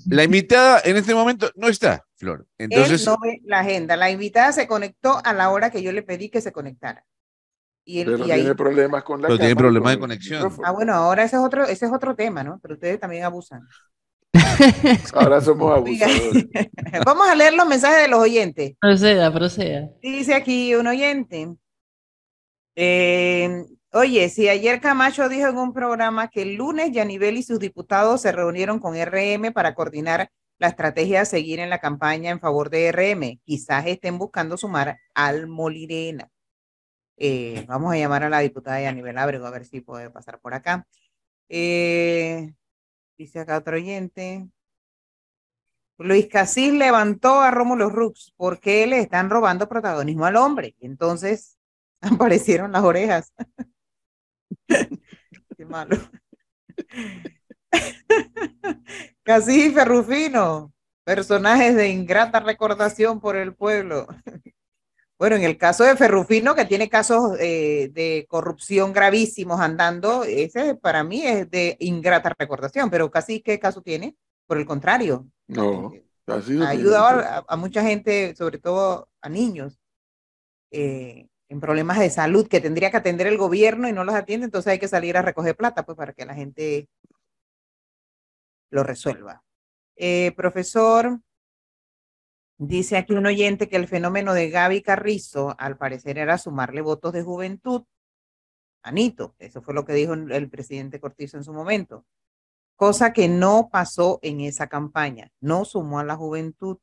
D: La invitada en este momento no está, Flor. Entonces... Él no
A: ve la agenda. La invitada se conectó a la hora que yo le pedí que se conectara. Y tiene problemas
D: con la problemas de conexión.
A: Ah, bueno, ahora ese es otro, ese es otro tema, ¿no? Pero ustedes también abusan.
B: [LAUGHS] Ahora somos
E: abusadores.
A: [LAUGHS] Vamos a leer los mensajes de los oyentes.
E: Proceda, proceda.
A: Dice aquí un oyente. Eh, oye, si ayer Camacho dijo en un programa que el lunes Yanivel y sus diputados se reunieron con RM para coordinar la estrategia a seguir en la campaña en favor de RM, quizás estén buscando sumar al Molirena. Eh, vamos a llamar a la diputada de Aníbal Ábrego a ver si puede pasar por acá. Eh, dice acá otro oyente. Luis Casís levantó a Rómulo Rux porque le están robando protagonismo al hombre. entonces [LAUGHS] aparecieron las orejas. [LAUGHS] Qué malo. [LAUGHS] Casís y Ferrufino, personajes de ingrata recordación por el pueblo. Bueno, en el caso de Ferrufino, que tiene casos eh, de corrupción gravísimos andando, ese para mí es de ingrata recordación, pero casi qué caso tiene, por el contrario.
B: No, eh, ha ayudado
A: a, mucha gente, sobre todo a niños, eh, en problemas de salud que tendría que atender el gobierno y no los atiende, entonces hay que salir a recoger plata, pues para que la gente lo resuelva. Eh, profesor Dice aquí un oyente que el fenómeno de Gaby Carrizo, al parecer, era sumarle votos de juventud. Anito, eso fue lo que dijo el presidente Cortizo en su momento. Cosa que no pasó en esa campaña. No sumó a la juventud.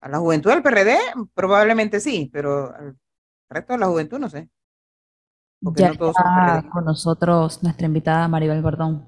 A: A la juventud del PRD, probablemente sí, pero al resto de la juventud no sé.
F: Porque no todos con nosotros nuestra invitada Maribel Gordón.